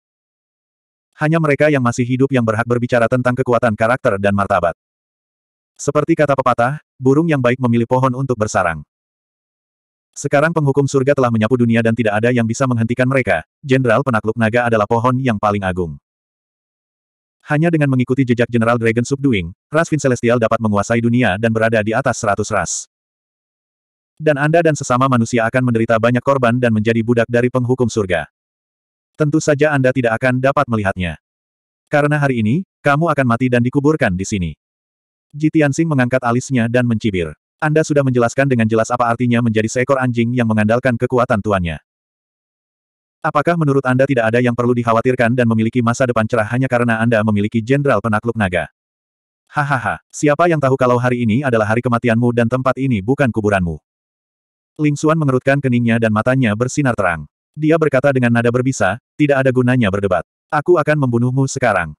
Hanya mereka yang masih hidup yang berhak berbicara tentang kekuatan karakter dan martabat. Seperti kata pepatah, burung yang baik memilih pohon untuk bersarang. Sekarang penghukum surga telah menyapu dunia dan tidak ada yang bisa menghentikan mereka, Jenderal Penakluk Naga adalah pohon yang paling agung. Hanya dengan mengikuti jejak General Dragon Subduing, ras Vin Celestial dapat menguasai dunia dan berada di atas seratus ras. Dan Anda dan sesama manusia akan menderita banyak korban dan menjadi budak dari penghukum surga. Tentu saja Anda tidak akan dapat melihatnya. Karena hari ini, kamu akan mati dan dikuburkan di sini. Ji Tianxing mengangkat alisnya dan mencibir. Anda sudah menjelaskan dengan jelas apa artinya menjadi seekor anjing yang mengandalkan kekuatan tuannya. Apakah menurut Anda tidak ada yang perlu dikhawatirkan dan memiliki masa depan cerah hanya karena Anda memiliki jenderal penakluk naga? Hahaha, siapa yang tahu kalau hari ini adalah hari kematianmu dan tempat ini bukan kuburanmu? Ling Xuan mengerutkan keningnya dan matanya bersinar terang. Dia berkata dengan nada berbisa, tidak ada gunanya berdebat. Aku akan membunuhmu sekarang.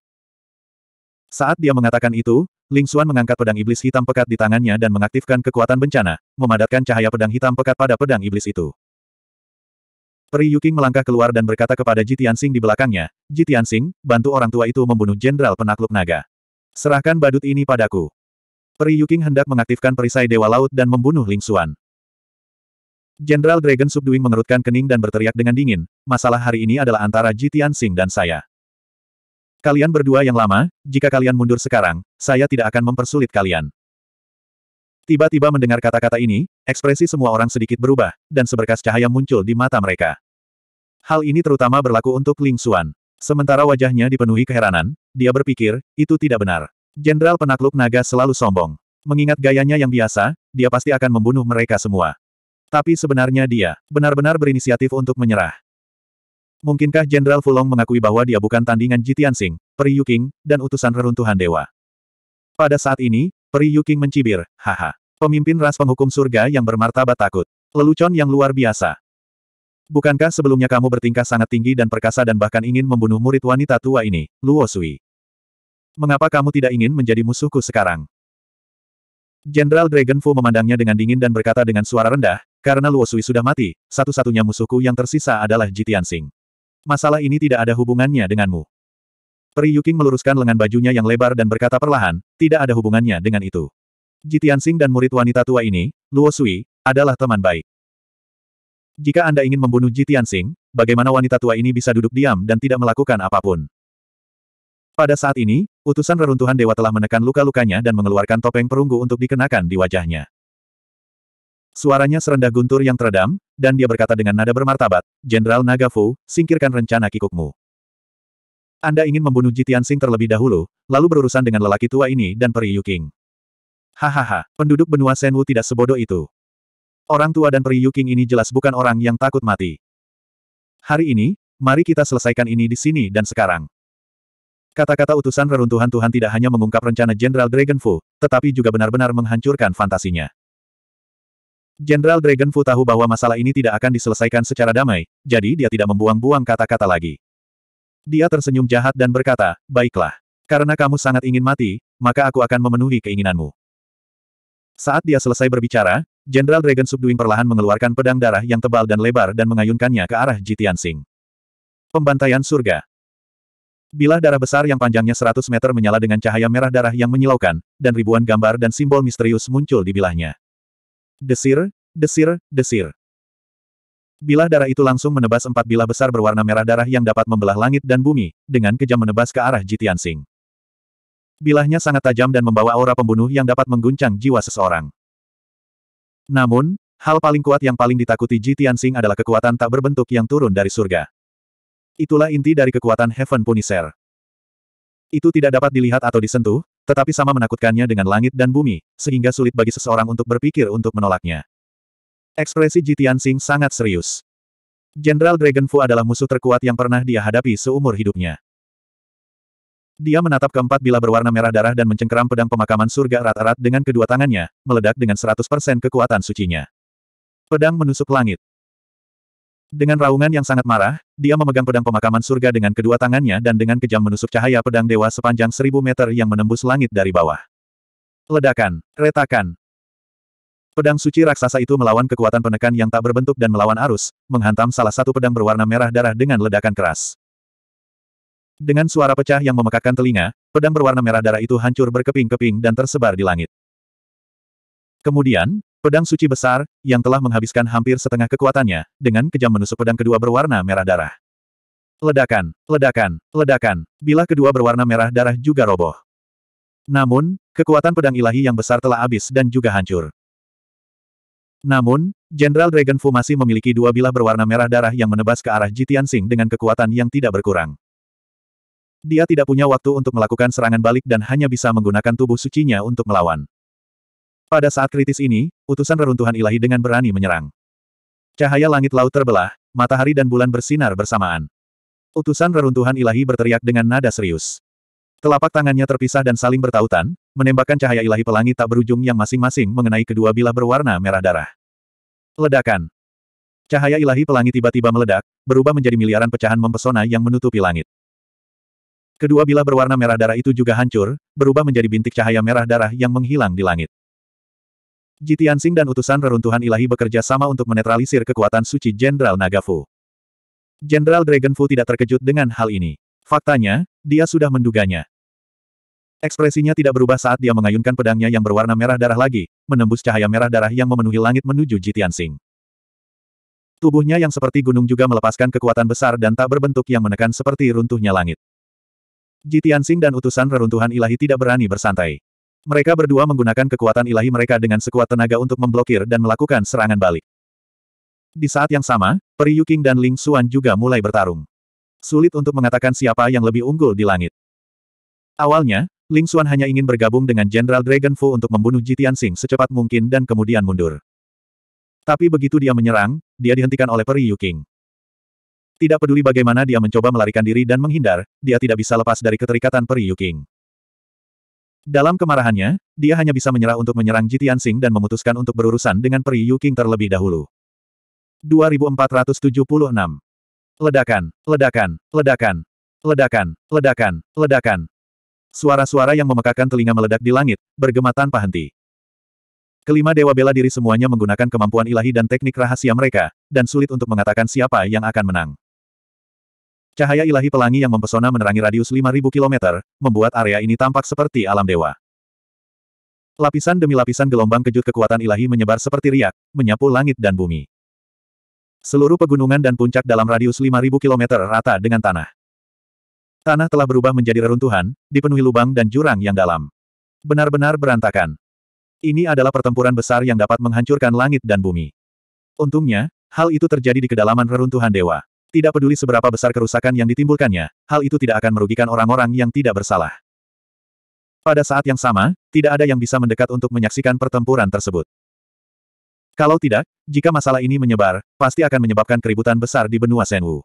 Saat dia mengatakan itu, Ling Xuan mengangkat pedang iblis hitam pekat di tangannya dan mengaktifkan kekuatan bencana, memadatkan cahaya pedang hitam pekat pada pedang iblis itu. Peri Yuking melangkah keluar dan berkata kepada Jitian Tianxing di belakangnya, Jitian Tianxing, bantu orang tua itu membunuh Jenderal Penakluk Naga. Serahkan badut ini padaku. Peri Yuking hendak mengaktifkan perisai Dewa Laut dan membunuh Ling Xuan. Jenderal Dragon Subduing mengerutkan kening dan berteriak dengan dingin, masalah hari ini adalah antara Jitian Tianxing dan saya. Kalian berdua yang lama, jika kalian mundur sekarang, saya tidak akan mempersulit kalian. Tiba-tiba mendengar kata-kata ini, ekspresi semua orang sedikit berubah, dan seberkas cahaya muncul di mata mereka. Hal ini terutama berlaku untuk Ling Xuan. Sementara wajahnya dipenuhi keheranan, dia berpikir, itu tidak benar. Jenderal penakluk naga selalu sombong. Mengingat gayanya yang biasa, dia pasti akan membunuh mereka semua. Tapi sebenarnya dia, benar-benar berinisiatif untuk menyerah. Mungkinkah Jenderal Fulong mengakui bahwa dia bukan tandingan Jitian Sing, Yu Yuking, dan utusan reruntuhan dewa? Pada saat ini, Peri Yuking mencibir, haha. Pemimpin ras penghukum surga yang bermartabat takut. Lelucon yang luar biasa. Bukankah sebelumnya kamu bertingkah sangat tinggi dan perkasa dan bahkan ingin membunuh murid wanita tua ini, Luo Sui? Mengapa kamu tidak ingin menjadi musuhku sekarang? Jenderal Dragon Fu memandangnya dengan dingin dan berkata dengan suara rendah, karena Luo Sui sudah mati, satu-satunya musuhku yang tersisa adalah Jitian Sing. Masalah ini tidak ada hubungannya denganmu. Peri Yuking meluruskan lengan bajunya yang lebar dan berkata perlahan, tidak ada hubungannya dengan itu. Jitiansing dan murid wanita tua ini, Luo Sui, adalah teman baik. Jika Anda ingin membunuh Jitiansing, bagaimana wanita tua ini bisa duduk diam dan tidak melakukan apapun? Pada saat ini, utusan reruntuhan dewa telah menekan luka-lukanya dan mengeluarkan topeng perunggu untuk dikenakan di wajahnya. Suaranya serendah guntur yang teredam, dan dia berkata dengan nada bermartabat, Jenderal Nagafu, singkirkan rencana kikukmu. Anda ingin membunuh Jitian Sing terlebih dahulu, lalu berurusan dengan lelaki tua ini dan peri Yu King. Hahaha, penduduk benua Senwu tidak sebodoh itu. Orang tua dan peri Yu King ini jelas bukan orang yang takut mati. Hari ini, mari kita selesaikan ini di sini dan sekarang. Kata-kata utusan reruntuhan Tuhan tidak hanya mengungkap rencana Jenderal Dragonfu, tetapi juga benar-benar menghancurkan fantasinya. Jenderal Dragonfu tahu bahwa masalah ini tidak akan diselesaikan secara damai, jadi dia tidak membuang-buang kata-kata lagi. Dia tersenyum jahat dan berkata, baiklah. Karena kamu sangat ingin mati, maka aku akan memenuhi keinginanmu. Saat dia selesai berbicara, Jenderal Dragon Subduing perlahan mengeluarkan pedang darah yang tebal dan lebar dan mengayunkannya ke arah Jitian Sing. Pembantaian surga. Bilah darah besar yang panjangnya 100 meter menyala dengan cahaya merah darah yang menyilaukan, dan ribuan gambar dan simbol misterius muncul di bilahnya. Desir, desir, desir. Bilah darah itu langsung menebas empat bilah besar berwarna merah darah yang dapat membelah langit dan bumi, dengan kejam menebas ke arah Jitian Sing. Bilahnya sangat tajam dan membawa aura pembunuh yang dapat mengguncang jiwa seseorang. Namun, hal paling kuat yang paling ditakuti Jitian Sing adalah kekuatan tak berbentuk yang turun dari surga. Itulah inti dari kekuatan Heaven Punisher. Itu tidak dapat dilihat atau disentuh, tetapi sama menakutkannya dengan langit dan bumi, sehingga sulit bagi seseorang untuk berpikir untuk menolaknya. Ekspresi Jitian Sing sangat serius. Jenderal Dragon Fu adalah musuh terkuat yang pernah dia hadapi seumur hidupnya. Dia menatap keempat bila berwarna merah darah dan mencengkeram pedang pemakaman surga erat-erat dengan kedua tangannya, meledak dengan 100% kekuatan sucinya. Pedang menusuk langit. Dengan raungan yang sangat marah, dia memegang pedang pemakaman surga dengan kedua tangannya dan dengan kejam menusuk cahaya pedang dewa sepanjang seribu meter yang menembus langit dari bawah. Ledakan, retakan, Pedang suci raksasa itu melawan kekuatan penekan yang tak berbentuk dan melawan arus, menghantam salah satu pedang berwarna merah darah dengan ledakan keras. Dengan suara pecah yang memekakkan telinga, pedang berwarna merah darah itu hancur berkeping-keping dan tersebar di langit. Kemudian, pedang suci besar, yang telah menghabiskan hampir setengah kekuatannya, dengan kejam menusuk pedang kedua berwarna merah darah. Ledakan, ledakan, ledakan, bila kedua berwarna merah darah juga roboh. Namun, kekuatan pedang ilahi yang besar telah habis dan juga hancur. Namun, Jenderal Dragon Fu masih memiliki dua bilah berwarna merah darah yang menebas ke arah Jitian Sing dengan kekuatan yang tidak berkurang. Dia tidak punya waktu untuk melakukan serangan balik dan hanya bisa menggunakan tubuh sucinya untuk melawan. Pada saat kritis ini, utusan reruntuhan ilahi dengan berani menyerang. Cahaya langit laut terbelah, matahari dan bulan bersinar bersamaan. Utusan reruntuhan ilahi berteriak dengan nada serius. Telapak tangannya terpisah dan saling bertautan, menembakkan cahaya ilahi pelangi tak berujung yang masing-masing mengenai kedua bilah berwarna merah darah. Ledakan. Cahaya ilahi pelangi tiba-tiba meledak, berubah menjadi miliaran pecahan mempesona yang menutupi langit. Kedua bilah berwarna merah darah itu juga hancur, berubah menjadi bintik cahaya merah darah yang menghilang di langit. Jitiansing dan utusan reruntuhan ilahi bekerja sama untuk menetralisir kekuatan suci Jenderal Nagafu. Jenderal Dragonfu tidak terkejut dengan hal ini. Faktanya, dia sudah menduganya. Ekspresinya tidak berubah saat dia mengayunkan pedangnya yang berwarna merah darah lagi, menembus cahaya merah darah yang memenuhi langit menuju Jitian Tubuhnya yang seperti gunung juga melepaskan kekuatan besar dan tak berbentuk yang menekan seperti runtuhnya langit. Jitian dan utusan reruntuhan ilahi tidak berani bersantai. Mereka berdua menggunakan kekuatan ilahi mereka dengan sekuat tenaga untuk memblokir dan melakukan serangan balik. Di saat yang sama, Peri Yuking dan Ling Xuan juga mulai bertarung sulit untuk mengatakan siapa yang lebih unggul di langit. Awalnya, Ling Xuan hanya ingin bergabung dengan Jenderal Dragon Fu untuk membunuh Jitian Sing secepat mungkin dan kemudian mundur. Tapi begitu dia menyerang, dia dihentikan oleh Peri Yuking. Tidak peduli bagaimana dia mencoba melarikan diri dan menghindar, dia tidak bisa lepas dari keterikatan Peri Yuking. Dalam kemarahannya, dia hanya bisa menyerah untuk menyerang Jitian Sing dan memutuskan untuk berurusan dengan Peri Yuking terlebih dahulu. 2476 Ledakan, ledakan, ledakan, ledakan, ledakan, ledakan. Suara-suara yang memekakan telinga meledak di langit, bergema tanpa henti. Kelima dewa bela diri semuanya menggunakan kemampuan ilahi dan teknik rahasia mereka, dan sulit untuk mengatakan siapa yang akan menang. Cahaya ilahi pelangi yang mempesona menerangi radius 5.000 km, membuat area ini tampak seperti alam dewa. Lapisan demi lapisan gelombang kejut kekuatan ilahi menyebar seperti riak, menyapu langit dan bumi. Seluruh pegunungan dan puncak dalam radius 5.000 km rata dengan tanah. Tanah telah berubah menjadi reruntuhan, dipenuhi lubang dan jurang yang dalam. Benar-benar berantakan. Ini adalah pertempuran besar yang dapat menghancurkan langit dan bumi. Untungnya, hal itu terjadi di kedalaman reruntuhan dewa. Tidak peduli seberapa besar kerusakan yang ditimbulkannya, hal itu tidak akan merugikan orang-orang yang tidak bersalah. Pada saat yang sama, tidak ada yang bisa mendekat untuk menyaksikan pertempuran tersebut. Kalau tidak, jika masalah ini menyebar, pasti akan menyebabkan keributan besar di benua Senwu.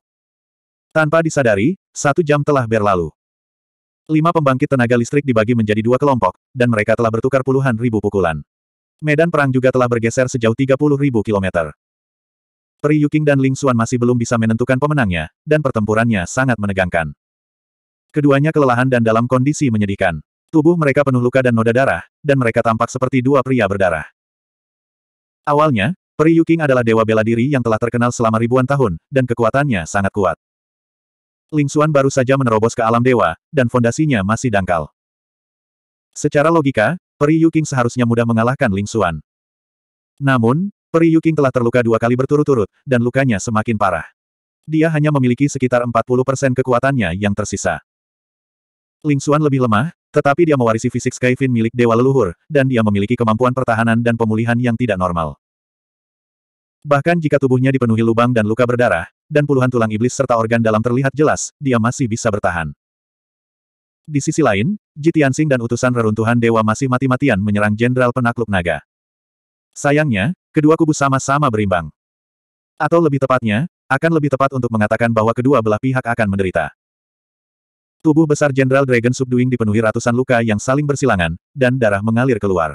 Tanpa disadari, satu jam telah berlalu. Lima pembangkit tenaga listrik dibagi menjadi dua kelompok, dan mereka telah bertukar puluhan ribu pukulan. Medan perang juga telah bergeser sejauh 30 ribu kilometer. Peri Yuking dan Ling Xuan masih belum bisa menentukan pemenangnya, dan pertempurannya sangat menegangkan. Keduanya kelelahan dan dalam kondisi menyedihkan. Tubuh mereka penuh luka dan noda darah, dan mereka tampak seperti dua pria berdarah. Awalnya, Peri Yuking adalah dewa bela diri yang telah terkenal selama ribuan tahun, dan kekuatannya sangat kuat. Ling Xuan baru saja menerobos ke alam dewa, dan fondasinya masih dangkal. Secara logika, Peri Yuking seharusnya mudah mengalahkan Ling Xuan. Namun, Peri Yuking telah terluka dua kali berturut-turut, dan lukanya semakin parah. Dia hanya memiliki sekitar 40% kekuatannya yang tersisa. Ling Xuan lebih lemah, tetapi dia mewarisi fisik Skyfin milik Dewa Leluhur, dan dia memiliki kemampuan pertahanan dan pemulihan yang tidak normal. Bahkan jika tubuhnya dipenuhi lubang dan luka berdarah, dan puluhan tulang iblis serta organ dalam terlihat jelas, dia masih bisa bertahan. Di sisi lain, Jitiansing dan utusan reruntuhan dewa masih mati-matian menyerang Jenderal Penakluk Naga. Sayangnya, kedua kubu sama-sama berimbang. Atau lebih tepatnya, akan lebih tepat untuk mengatakan bahwa kedua belah pihak akan menderita. Tubuh besar Jenderal Dragon Subduing dipenuhi ratusan luka yang saling bersilangan, dan darah mengalir keluar.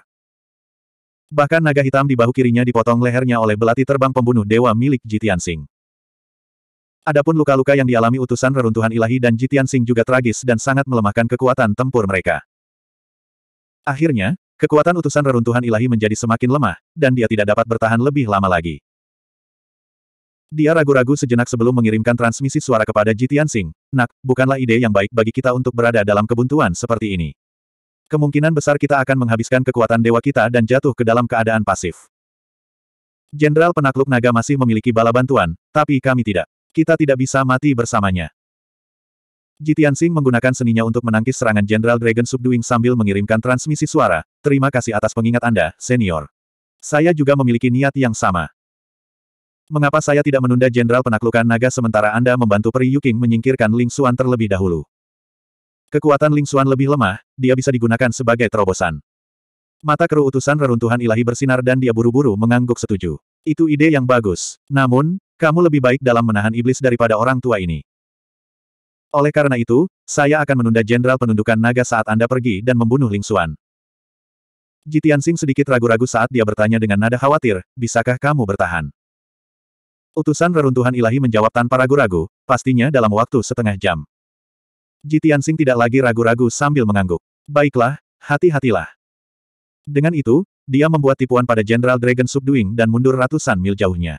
Bahkan naga hitam di bahu kirinya dipotong lehernya oleh belati terbang pembunuh dewa milik Jitian Sing. Adapun luka-luka yang dialami utusan reruntuhan ilahi dan Jitian Sing juga tragis dan sangat melemahkan kekuatan tempur mereka. Akhirnya, kekuatan utusan reruntuhan ilahi menjadi semakin lemah, dan dia tidak dapat bertahan lebih lama lagi. Dia ragu-ragu sejenak sebelum mengirimkan transmisi suara kepada Jitian Tianxing. Nak, bukanlah ide yang baik bagi kita untuk berada dalam kebuntuan seperti ini. Kemungkinan besar kita akan menghabiskan kekuatan dewa kita dan jatuh ke dalam keadaan pasif. Jenderal penakluk naga masih memiliki bala bantuan, tapi kami tidak. Kita tidak bisa mati bersamanya. Jitian Singh menggunakan seninya untuk menangkis serangan Jenderal Dragon Subduing sambil mengirimkan transmisi suara, terima kasih atas pengingat Anda, senior. Saya juga memiliki niat yang sama. Mengapa saya tidak menunda jenderal penaklukan naga sementara Anda membantu Peri Yuking menyingkirkan Ling Xuan terlebih dahulu? Kekuatan Ling Xuan lebih lemah, dia bisa digunakan sebagai terobosan. Mata keru utusan reruntuhan ilahi bersinar dan dia buru-buru mengangguk setuju. Itu ide yang bagus. Namun, kamu lebih baik dalam menahan iblis daripada orang tua ini. Oleh karena itu, saya akan menunda jenderal penundukan naga saat Anda pergi dan membunuh Ling Xuan. Jitian Sing sedikit ragu-ragu saat dia bertanya dengan nada khawatir, bisakah kamu bertahan? Utusan reruntuhan ilahi menjawab tanpa ragu-ragu, pastinya dalam waktu setengah jam. Jitian Sing tidak lagi ragu-ragu sambil mengangguk. Baiklah, hati-hatilah. Dengan itu, dia membuat tipuan pada Jenderal Dragon Subduing dan mundur ratusan mil jauhnya.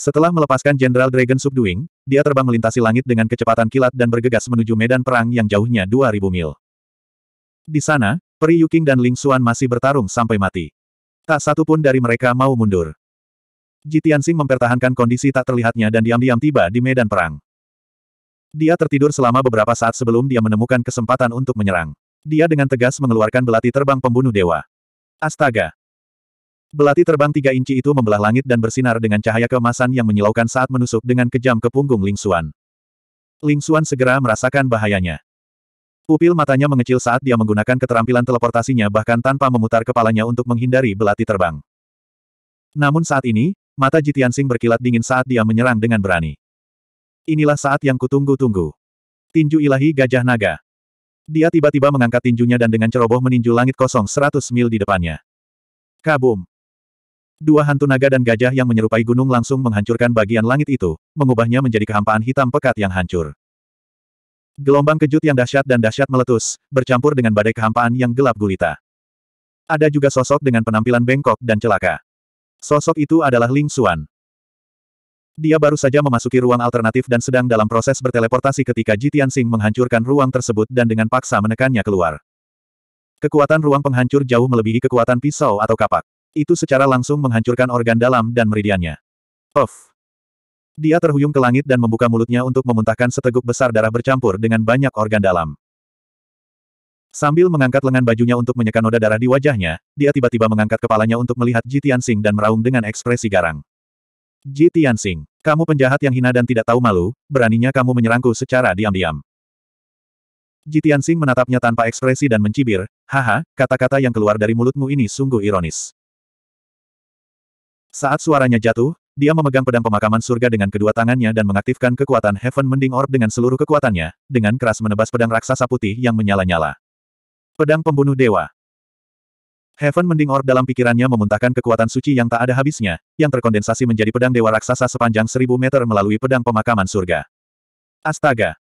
Setelah melepaskan Jenderal Dragon Subduing, dia terbang melintasi langit dengan kecepatan kilat dan bergegas menuju medan perang yang jauhnya 2000 mil. Di sana, Peri Yuking dan Ling Xuan masih bertarung sampai mati. Tak satu pun dari mereka mau mundur. Jitian Sing mempertahankan kondisi tak terlihatnya dan diam-diam tiba di medan perang. Dia tertidur selama beberapa saat sebelum dia menemukan kesempatan untuk menyerang. Dia dengan tegas mengeluarkan belati terbang pembunuh dewa. Astaga! Belati terbang tiga inci itu membelah langit dan bersinar dengan cahaya kemasan yang menyilaukan saat menusuk dengan kejam ke punggung Ling Xuan. Ling Xuan segera merasakan bahayanya. Pupil matanya mengecil saat dia menggunakan keterampilan teleportasinya bahkan tanpa memutar kepalanya untuk menghindari belati terbang. Namun saat ini, Mata Jitian Sing berkilat dingin saat dia menyerang dengan berani. Inilah saat yang kutunggu-tunggu. Tinju ilahi gajah naga. Dia tiba-tiba mengangkat tinjunya dan dengan ceroboh meninju langit kosong 100 mil di depannya. Kabum! Dua hantu naga dan gajah yang menyerupai gunung langsung menghancurkan bagian langit itu, mengubahnya menjadi kehampaan hitam pekat yang hancur. Gelombang kejut yang dahsyat dan dahsyat meletus, bercampur dengan badai kehampaan yang gelap gulita. Ada juga sosok dengan penampilan bengkok dan celaka. Sosok itu adalah Ling Xuan. Dia baru saja memasuki ruang alternatif dan sedang dalam proses berteleportasi ketika Jitian Sing menghancurkan ruang tersebut dan dengan paksa menekannya keluar. Kekuatan ruang penghancur jauh melebihi kekuatan pisau atau kapak. Itu secara langsung menghancurkan organ dalam dan meridiannya. Of. Dia terhuyung ke langit dan membuka mulutnya untuk memuntahkan seteguk besar darah bercampur dengan banyak organ dalam. Sambil mengangkat lengan bajunya untuk menyeka noda darah di wajahnya, dia tiba-tiba mengangkat kepalanya untuk melihat Ji Tianxing dan meraung dengan ekspresi garang. Ji Tianxing, kamu penjahat yang hina dan tidak tahu malu, beraninya kamu menyerangku secara diam-diam. Ji Tianxing menatapnya tanpa ekspresi dan mencibir, haha, kata-kata yang keluar dari mulutmu ini sungguh ironis. Saat suaranya jatuh, dia memegang pedang pemakaman surga dengan kedua tangannya dan mengaktifkan kekuatan Heaven Mending Orb dengan seluruh kekuatannya, dengan keras menebas pedang raksasa putih yang menyala-nyala. Pedang Pembunuh Dewa Heaven Mending Orb dalam pikirannya memuntahkan kekuatan suci yang tak ada habisnya, yang terkondensasi menjadi pedang dewa raksasa sepanjang seribu meter melalui pedang pemakaman surga. Astaga!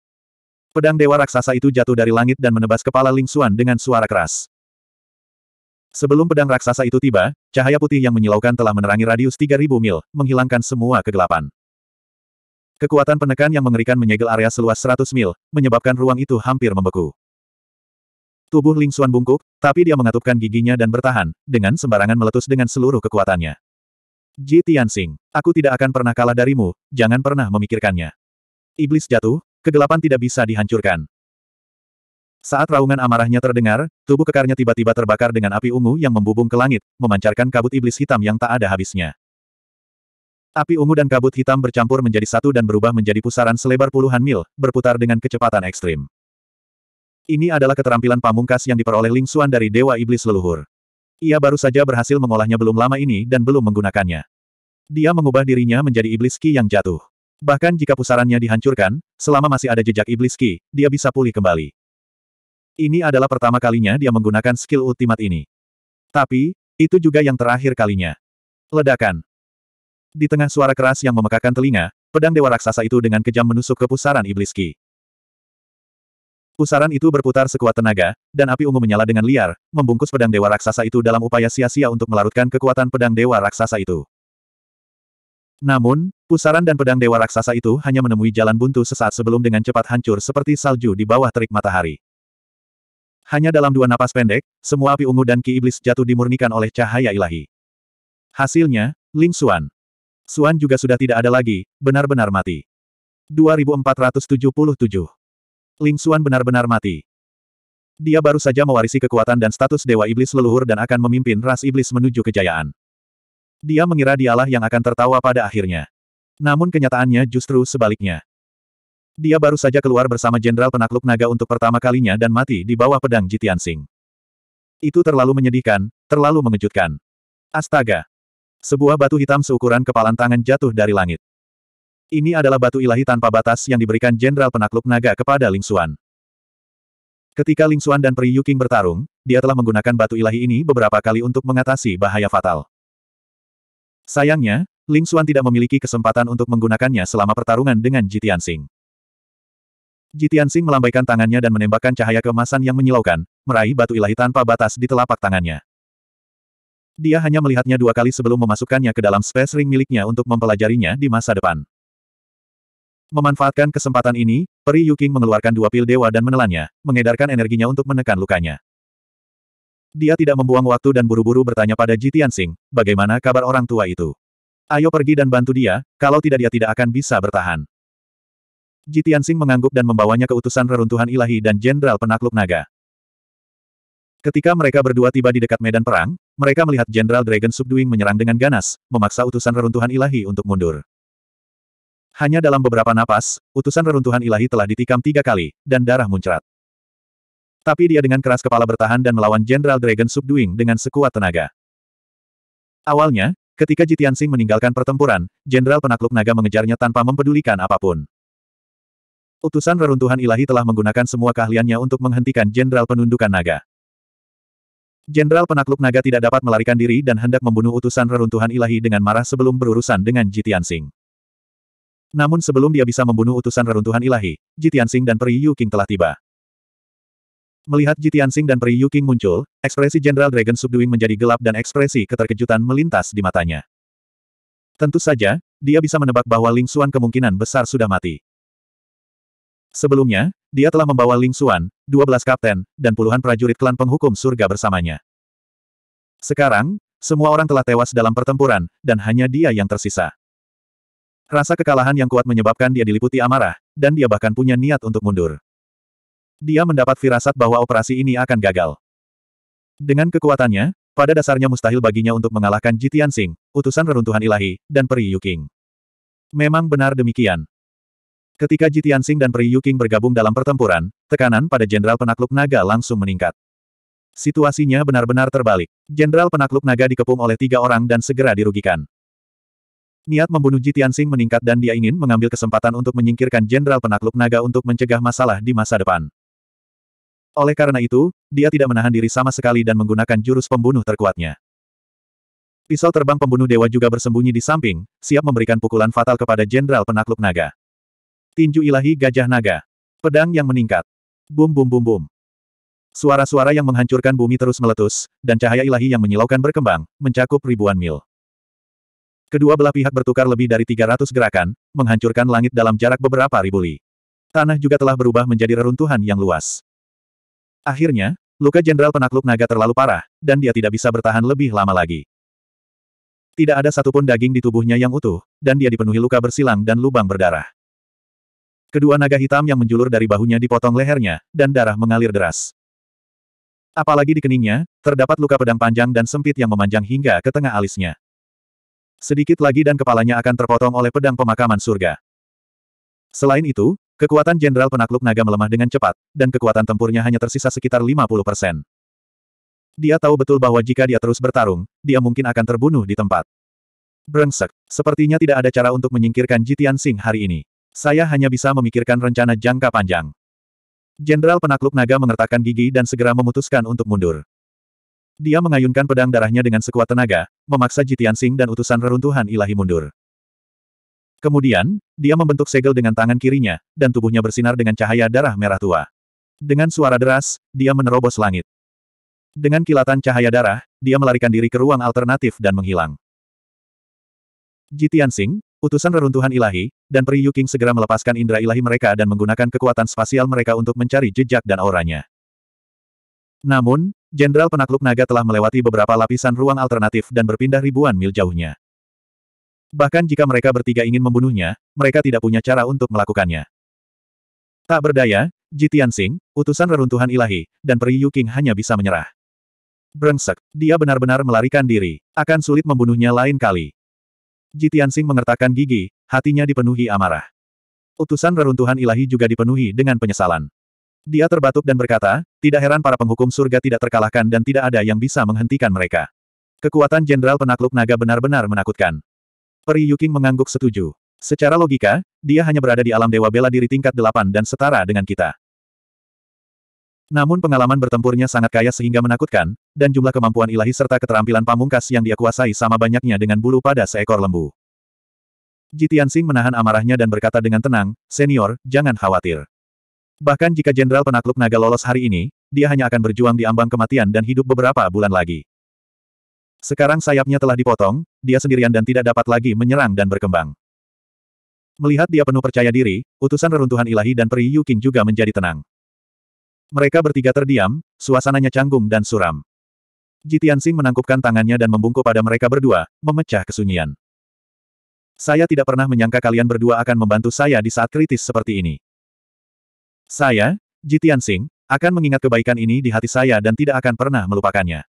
Pedang dewa raksasa itu jatuh dari langit dan menebas kepala Ling Xuan dengan suara keras. Sebelum pedang raksasa itu tiba, cahaya putih yang menyilaukan telah menerangi radius 3000 mil, menghilangkan semua kegelapan. Kekuatan penekan yang mengerikan menyegel area seluas 100 mil, menyebabkan ruang itu hampir membeku. Tubuh Ling Xuan bungkuk, tapi dia mengatupkan giginya dan bertahan, dengan sembarangan meletus dengan seluruh kekuatannya. Ji Tianxing, aku tidak akan pernah kalah darimu, jangan pernah memikirkannya. Iblis jatuh, kegelapan tidak bisa dihancurkan. Saat raungan amarahnya terdengar, tubuh kekarnya tiba-tiba terbakar dengan api ungu yang membubung ke langit, memancarkan kabut iblis hitam yang tak ada habisnya. Api ungu dan kabut hitam bercampur menjadi satu dan berubah menjadi pusaran selebar puluhan mil, berputar dengan kecepatan ekstrim. Ini adalah keterampilan pamungkas yang diperoleh Ling Xuan dari Dewa Iblis Leluhur. Ia baru saja berhasil mengolahnya belum lama ini dan belum menggunakannya. Dia mengubah dirinya menjadi iblis Ki yang jatuh. Bahkan jika pusarannya dihancurkan, selama masih ada jejak iblis Ki, dia bisa pulih kembali. Ini adalah pertama kalinya dia menggunakan skill ultimate ini. Tapi, itu juga yang terakhir kalinya. Ledakan. Di tengah suara keras yang memekakan telinga, pedang dewa raksasa itu dengan kejam menusuk ke pusaran iblis Ki. Pusaran itu berputar sekuat tenaga, dan api ungu menyala dengan liar, membungkus pedang dewa raksasa itu dalam upaya sia-sia untuk melarutkan kekuatan pedang dewa raksasa itu. Namun, pusaran dan pedang dewa raksasa itu hanya menemui jalan buntu sesaat sebelum dengan cepat hancur seperti salju di bawah terik matahari. Hanya dalam dua napas pendek, semua api ungu dan ki iblis jatuh dimurnikan oleh cahaya ilahi. Hasilnya, Ling Xuan. Xuan juga sudah tidak ada lagi, benar-benar mati. 2477 Ling Xuan benar-benar mati. Dia baru saja mewarisi kekuatan dan status Dewa Iblis leluhur dan akan memimpin ras iblis menuju kejayaan. Dia mengira dialah yang akan tertawa pada akhirnya. Namun kenyataannya justru sebaliknya. Dia baru saja keluar bersama Jenderal Penakluk Naga untuk pertama kalinya dan mati di bawah pedang Jitian Sing. Itu terlalu menyedihkan, terlalu mengejutkan. Astaga! Sebuah batu hitam seukuran kepalan tangan jatuh dari langit. Ini adalah batu ilahi tanpa batas yang diberikan Jenderal Penakluk Naga kepada Ling Xuan. Ketika Ling Xuan dan Pri Yuking bertarung, dia telah menggunakan batu ilahi ini beberapa kali untuk mengatasi bahaya fatal. Sayangnya, Ling Xuan tidak memiliki kesempatan untuk menggunakannya selama pertarungan dengan Jitian Sing. Jitian melambaikan tangannya dan menembakkan cahaya kemasan yang menyilaukan, meraih batu ilahi tanpa batas di telapak tangannya. Dia hanya melihatnya dua kali sebelum memasukkannya ke dalam space ring miliknya untuk mempelajarinya di masa depan. Memanfaatkan kesempatan ini, Peri Yuking mengeluarkan dua pil dewa dan menelannya, mengedarkan energinya untuk menekan lukanya. Dia tidak membuang waktu dan buru-buru bertanya pada Ji Tianxing, bagaimana kabar orang tua itu? Ayo pergi dan bantu dia, kalau tidak dia tidak akan bisa bertahan. Ji Tianxing mengangguk dan membawanya ke utusan reruntuhan ilahi dan jenderal penakluk naga. Ketika mereka berdua tiba di dekat medan perang, mereka melihat Jenderal Dragon Subduing menyerang dengan ganas, memaksa utusan reruntuhan ilahi untuk mundur. Hanya dalam beberapa napas, utusan reruntuhan ilahi telah ditikam tiga kali, dan darah muncrat. Tapi dia dengan keras kepala bertahan dan melawan Jenderal Dragon Subduing dengan sekuat tenaga. Awalnya, ketika Jitian Sing meninggalkan pertempuran, Jenderal Penakluk Naga mengejarnya tanpa mempedulikan apapun. Utusan reruntuhan ilahi telah menggunakan semua keahliannya untuk menghentikan Jenderal Penundukan Naga. Jenderal Penakluk Naga tidak dapat melarikan diri dan hendak membunuh utusan reruntuhan ilahi dengan marah sebelum berurusan dengan Jitian Singh. Namun sebelum dia bisa membunuh utusan reruntuhan ilahi, Jitiansing dan Peri Yuking telah tiba. Melihat Jitiansing dan Peri Yuking muncul, ekspresi Jenderal Dragon Subduing menjadi gelap dan ekspresi keterkejutan melintas di matanya. Tentu saja, dia bisa menebak bahwa Ling Xuan kemungkinan besar sudah mati. Sebelumnya, dia telah membawa Ling Xuan, 12 kapten, dan puluhan prajurit klan penghukum surga bersamanya. Sekarang, semua orang telah tewas dalam pertempuran, dan hanya dia yang tersisa. Rasa kekalahan yang kuat menyebabkan dia diliputi amarah, dan dia bahkan punya niat untuk mundur. Dia mendapat firasat bahwa operasi ini akan gagal. Dengan kekuatannya, pada dasarnya mustahil baginya untuk mengalahkan Jitian Sing, utusan reruntuhan ilahi, dan Peri Yuking. Memang benar demikian. Ketika Jitian Sing dan Peri Yuking bergabung dalam pertempuran, tekanan pada Jenderal Penakluk Naga langsung meningkat. Situasinya benar-benar terbalik. Jenderal Penakluk Naga dikepung oleh tiga orang dan segera dirugikan. Niat membunuh Ji Tianxing meningkat dan dia ingin mengambil kesempatan untuk menyingkirkan Jenderal Penakluk Naga untuk mencegah masalah di masa depan. Oleh karena itu, dia tidak menahan diri sama sekali dan menggunakan jurus pembunuh terkuatnya. Pisau terbang pembunuh dewa juga bersembunyi di samping, siap memberikan pukulan fatal kepada Jenderal Penakluk Naga. Tinju ilahi Gajah Naga. Pedang yang meningkat. Bum bum bum bum. Suara-suara yang menghancurkan bumi terus meletus, dan cahaya ilahi yang menyilaukan berkembang, mencakup ribuan mil. Kedua belah pihak bertukar lebih dari 300 gerakan, menghancurkan langit dalam jarak beberapa ribu li. Tanah juga telah berubah menjadi reruntuhan yang luas. Akhirnya, luka jenderal penakluk naga terlalu parah, dan dia tidak bisa bertahan lebih lama lagi. Tidak ada satupun daging di tubuhnya yang utuh, dan dia dipenuhi luka bersilang dan lubang berdarah. Kedua naga hitam yang menjulur dari bahunya dipotong lehernya, dan darah mengalir deras. Apalagi di keningnya, terdapat luka pedang panjang dan sempit yang memanjang hingga ke tengah alisnya. Sedikit lagi dan kepalanya akan terpotong oleh pedang pemakaman surga. Selain itu, kekuatan Jenderal Penakluk Naga melemah dengan cepat, dan kekuatan tempurnya hanya tersisa sekitar 50%. Dia tahu betul bahwa jika dia terus bertarung, dia mungkin akan terbunuh di tempat. Brengsek, sepertinya tidak ada cara untuk menyingkirkan Jitian Singh hari ini. Saya hanya bisa memikirkan rencana jangka panjang. Jenderal penakluk naga mengertakkan gigi dan segera memutuskan untuk mundur. Dia mengayunkan pedang darahnya dengan sekuat tenaga, memaksa Jitian Sing dan utusan reruntuhan ilahi mundur. Kemudian, dia membentuk segel dengan tangan kirinya, dan tubuhnya bersinar dengan cahaya darah merah tua. Dengan suara deras, dia menerobos langit. Dengan kilatan cahaya darah, dia melarikan diri ke ruang alternatif dan menghilang. Jitian Sing, utusan reruntuhan ilahi, dan Pri Yuking segera melepaskan indera ilahi mereka dan menggunakan kekuatan spasial mereka untuk mencari jejak dan auranya. Namun, Jenderal penakluk naga telah melewati beberapa lapisan ruang alternatif dan berpindah ribuan mil jauhnya. Bahkan jika mereka bertiga ingin membunuhnya, mereka tidak punya cara untuk melakukannya. Tak berdaya, Jitian Sing, utusan reruntuhan ilahi, dan peri Yu King hanya bisa menyerah. Brengsek, dia benar-benar melarikan diri. Akan sulit membunuhnya lain kali. Jitian Sing mengertakkan gigi, hatinya dipenuhi amarah. Utusan reruntuhan ilahi juga dipenuhi dengan penyesalan. Dia terbatuk dan berkata, tidak heran para penghukum surga tidak terkalahkan dan tidak ada yang bisa menghentikan mereka. Kekuatan Jenderal Penakluk Naga benar-benar menakutkan. Peri Yuking mengangguk setuju. Secara logika, dia hanya berada di alam Dewa Bela Diri tingkat delapan dan setara dengan kita. Namun pengalaman bertempurnya sangat kaya sehingga menakutkan, dan jumlah kemampuan ilahi serta keterampilan pamungkas yang dia kuasai sama banyaknya dengan bulu pada seekor lembu. Jitian Sing menahan amarahnya dan berkata dengan tenang, Senior, jangan khawatir. Bahkan jika Jenderal Penakluk Naga lolos hari ini, dia hanya akan berjuang di ambang kematian dan hidup beberapa bulan lagi. Sekarang sayapnya telah dipotong, dia sendirian dan tidak dapat lagi menyerang dan berkembang. Melihat dia penuh percaya diri, utusan reruntuhan ilahi dan peri Yu juga menjadi tenang. Mereka bertiga terdiam, suasananya canggung dan suram. Jitian Sing menangkupkan tangannya dan membungkuk pada mereka berdua, memecah kesunyian. Saya tidak pernah menyangka kalian berdua akan membantu saya di saat kritis seperti ini. Saya, Jitian Singh, akan mengingat kebaikan ini di hati saya dan tidak akan pernah melupakannya.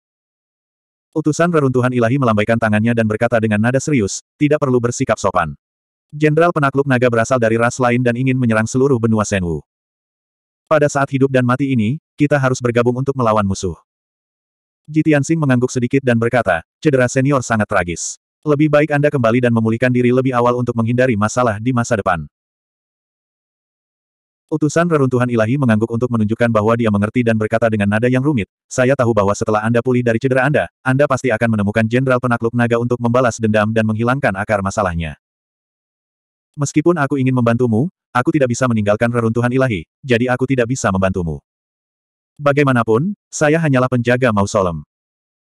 Utusan reruntuhan ilahi melambaikan tangannya dan berkata dengan nada serius, tidak perlu bersikap sopan. Jenderal penakluk naga berasal dari ras lain dan ingin menyerang seluruh benua Senwu. Pada saat hidup dan mati ini, kita harus bergabung untuk melawan musuh. Jitian Singh mengangguk sedikit dan berkata, cedera senior sangat tragis. Lebih baik Anda kembali dan memulihkan diri lebih awal untuk menghindari masalah di masa depan. Utusan reruntuhan ilahi mengangguk untuk menunjukkan bahwa dia mengerti dan berkata dengan nada yang rumit, saya tahu bahwa setelah Anda pulih dari cedera Anda, Anda pasti akan menemukan jenderal penakluk naga untuk membalas dendam dan menghilangkan akar masalahnya. Meskipun aku ingin membantumu, aku tidak bisa meninggalkan reruntuhan ilahi, jadi aku tidak bisa membantumu. Bagaimanapun, saya hanyalah penjaga mausolem.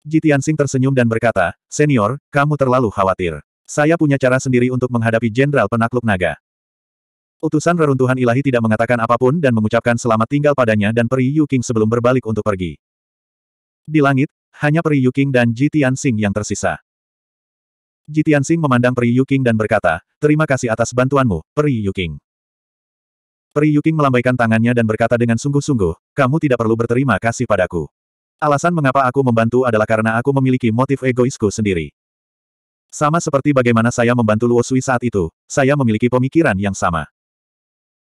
Jitian Singh tersenyum dan berkata, Senior, kamu terlalu khawatir. Saya punya cara sendiri untuk menghadapi Jenderal Penakluk Naga. Utusan reruntuhan ilahi tidak mengatakan apapun dan mengucapkan selamat tinggal padanya dan Peri Yu sebelum berbalik untuk pergi. Di langit, hanya Peri Yu dan Ji Tianxing yang tersisa. Ji Tianxing memandang Peri Yu dan berkata, Terima kasih atas bantuanmu, Peri Yu Peri Yuking melambaikan tangannya dan berkata dengan sungguh-sungguh, kamu tidak perlu berterima kasih padaku. Alasan mengapa aku membantu adalah karena aku memiliki motif egoisku sendiri. Sama seperti bagaimana saya membantu Luo Sui saat itu, saya memiliki pemikiran yang sama.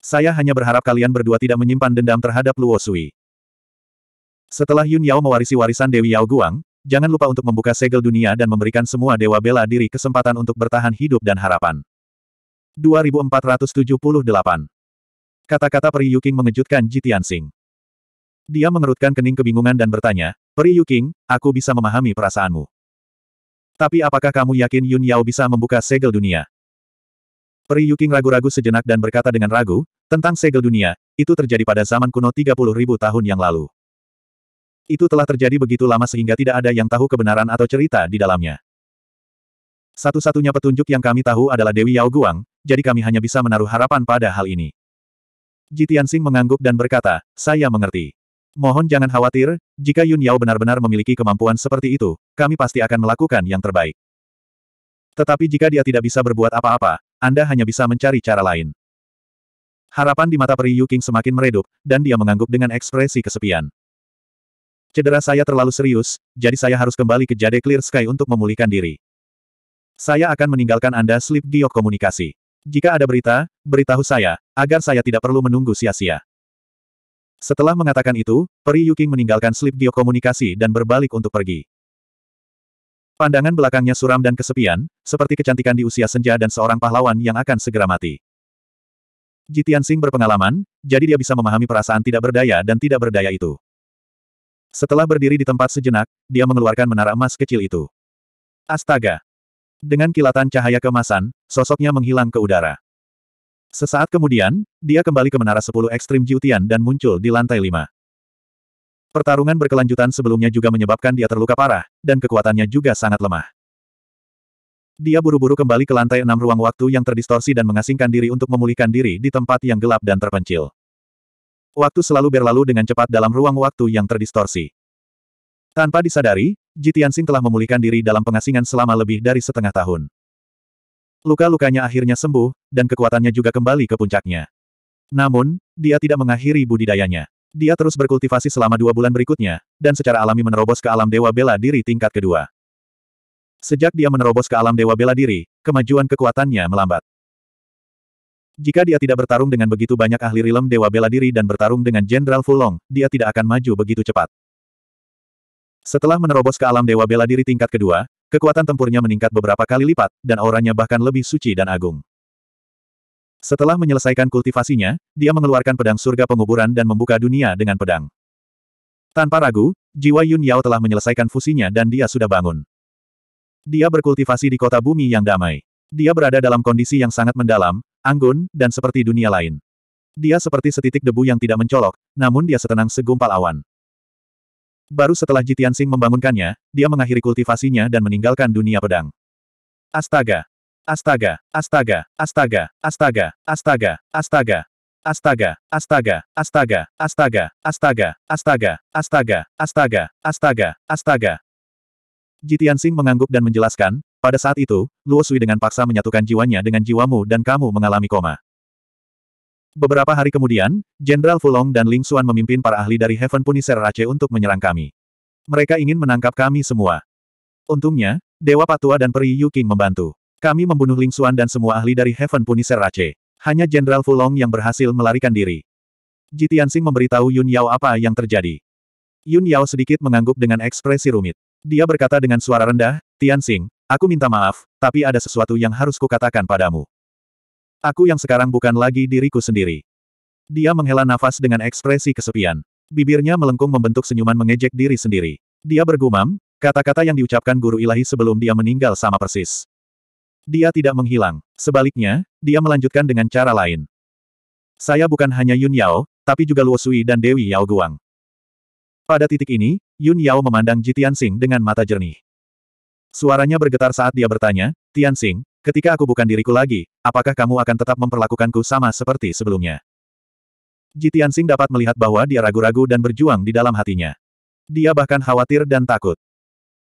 Saya hanya berharap kalian berdua tidak menyimpan dendam terhadap Luo Sui. Setelah Yun Yao mewarisi warisan Dewi Yao Guang, jangan lupa untuk membuka segel dunia dan memberikan semua dewa bela diri kesempatan untuk bertahan hidup dan harapan. 2478 Kata-kata Peri Yuking mengejutkan Ji Tianxing. Dia mengerutkan kening kebingungan dan bertanya, Peri Yuking, aku bisa memahami perasaanmu. Tapi apakah kamu yakin Yun Yao bisa membuka segel dunia? Peri Yuking ragu-ragu sejenak dan berkata dengan ragu, tentang segel dunia, itu terjadi pada zaman kuno 30.000 tahun yang lalu. Itu telah terjadi begitu lama sehingga tidak ada yang tahu kebenaran atau cerita di dalamnya. Satu-satunya petunjuk yang kami tahu adalah Dewi Yao Guang, jadi kami hanya bisa menaruh harapan pada hal ini. Tianxing mengangguk dan berkata, saya mengerti. Mohon jangan khawatir, jika Yun Yao benar-benar memiliki kemampuan seperti itu, kami pasti akan melakukan yang terbaik. Tetapi jika dia tidak bisa berbuat apa-apa, anda hanya bisa mencari cara lain. Harapan di mata peri Yuking semakin meredup, dan dia mengangguk dengan ekspresi kesepian. Cedera saya terlalu serius, jadi saya harus kembali ke Jade Clear Sky untuk memulihkan diri. Saya akan meninggalkan Anda slip giok komunikasi. Jika ada berita, beritahu saya, agar saya tidak perlu menunggu sia-sia. Setelah mengatakan itu, Peri Yuking meninggalkan slip giok komunikasi dan berbalik untuk pergi. Pandangan belakangnya suram dan kesepian, seperti kecantikan di usia senja dan seorang pahlawan yang akan segera mati. Jitian Singh berpengalaman, jadi dia bisa memahami perasaan tidak berdaya dan tidak berdaya itu. Setelah berdiri di tempat sejenak, dia mengeluarkan menara emas kecil itu. Astaga! Dengan kilatan cahaya kemasan, sosoknya menghilang ke udara. Sesaat kemudian, dia kembali ke menara 10 ekstrim Jiutian dan muncul di lantai 5. Pertarungan berkelanjutan sebelumnya juga menyebabkan dia terluka parah, dan kekuatannya juga sangat lemah. Dia buru-buru kembali ke lantai enam ruang waktu yang terdistorsi dan mengasingkan diri untuk memulihkan diri di tempat yang gelap dan terpencil. Waktu selalu berlalu dengan cepat dalam ruang waktu yang terdistorsi. Tanpa disadari, Jitiansing telah memulihkan diri dalam pengasingan selama lebih dari setengah tahun. Luka-lukanya akhirnya sembuh, dan kekuatannya juga kembali ke puncaknya. Namun, dia tidak mengakhiri budidayanya. Dia terus berkultivasi selama dua bulan berikutnya, dan secara alami menerobos ke alam Dewa Bela Diri tingkat kedua. Sejak dia menerobos ke alam Dewa Bela Diri, kemajuan kekuatannya melambat. Jika dia tidak bertarung dengan begitu banyak ahli rilem Dewa Bela Diri dan bertarung dengan Jenderal Fulong, dia tidak akan maju begitu cepat. Setelah menerobos ke alam Dewa Bela Diri tingkat kedua, kekuatan tempurnya meningkat beberapa kali lipat, dan auranya bahkan lebih suci dan agung. Setelah menyelesaikan kultivasinya, dia mengeluarkan pedang surga penguburan dan membuka dunia dengan pedang. Tanpa ragu, jiwa Yun Yao telah menyelesaikan fusinya dan dia sudah bangun. Dia berkultivasi di kota bumi yang damai. Dia berada dalam kondisi yang sangat mendalam, anggun, dan seperti dunia lain. Dia seperti setitik debu yang tidak mencolok, namun dia setenang segumpal awan. Baru setelah Jitian Sing membangunkannya, dia mengakhiri kultivasinya dan meninggalkan dunia pedang. Astaga! Astaga, astaga, astaga, astaga, astaga, astaga. Astaga, astaga, astaga, astaga, astaga, astaga, astaga, astaga, astaga, astaga. Jitian Sing mengangguk dan menjelaskan, pada saat itu, Luo Sui dengan paksa menyatukan jiwanya dengan jiwamu dan kamu mengalami koma. Beberapa hari kemudian, Jenderal Fulong dan Ling Xuan memimpin para ahli dari Heaven Punisher Rache untuk menyerang kami. Mereka ingin menangkap kami semua. Untungnya, Dewa Patua dan Peri Yu King membantu. Kami membunuh Ling Xuan dan semua ahli dari Heaven Punisher Rache. Hanya Jenderal Fulong yang berhasil melarikan diri. Ji Tianxing memberitahu Yun Yao apa yang terjadi. Yun Yao sedikit mengangguk dengan ekspresi rumit. Dia berkata dengan suara rendah, Tianxing, aku minta maaf, tapi ada sesuatu yang harus kukatakan padamu. Aku yang sekarang bukan lagi diriku sendiri. Dia menghela nafas dengan ekspresi kesepian. Bibirnya melengkung membentuk senyuman mengejek diri sendiri. Dia bergumam, kata-kata yang diucapkan guru ilahi sebelum dia meninggal sama persis. Dia tidak menghilang. Sebaliknya, dia melanjutkan dengan cara lain. Saya bukan hanya Yun Yao, tapi juga Luo Sui dan Dewi Yao Guang. Pada titik ini, Yun Yao memandang Ji Tianxing dengan mata jernih. Suaranya bergetar saat dia bertanya, Tianxing, ketika aku bukan diriku lagi, apakah kamu akan tetap memperlakukanku sama seperti sebelumnya? Ji Tianxing dapat melihat bahwa dia ragu-ragu dan berjuang di dalam hatinya. Dia bahkan khawatir dan takut.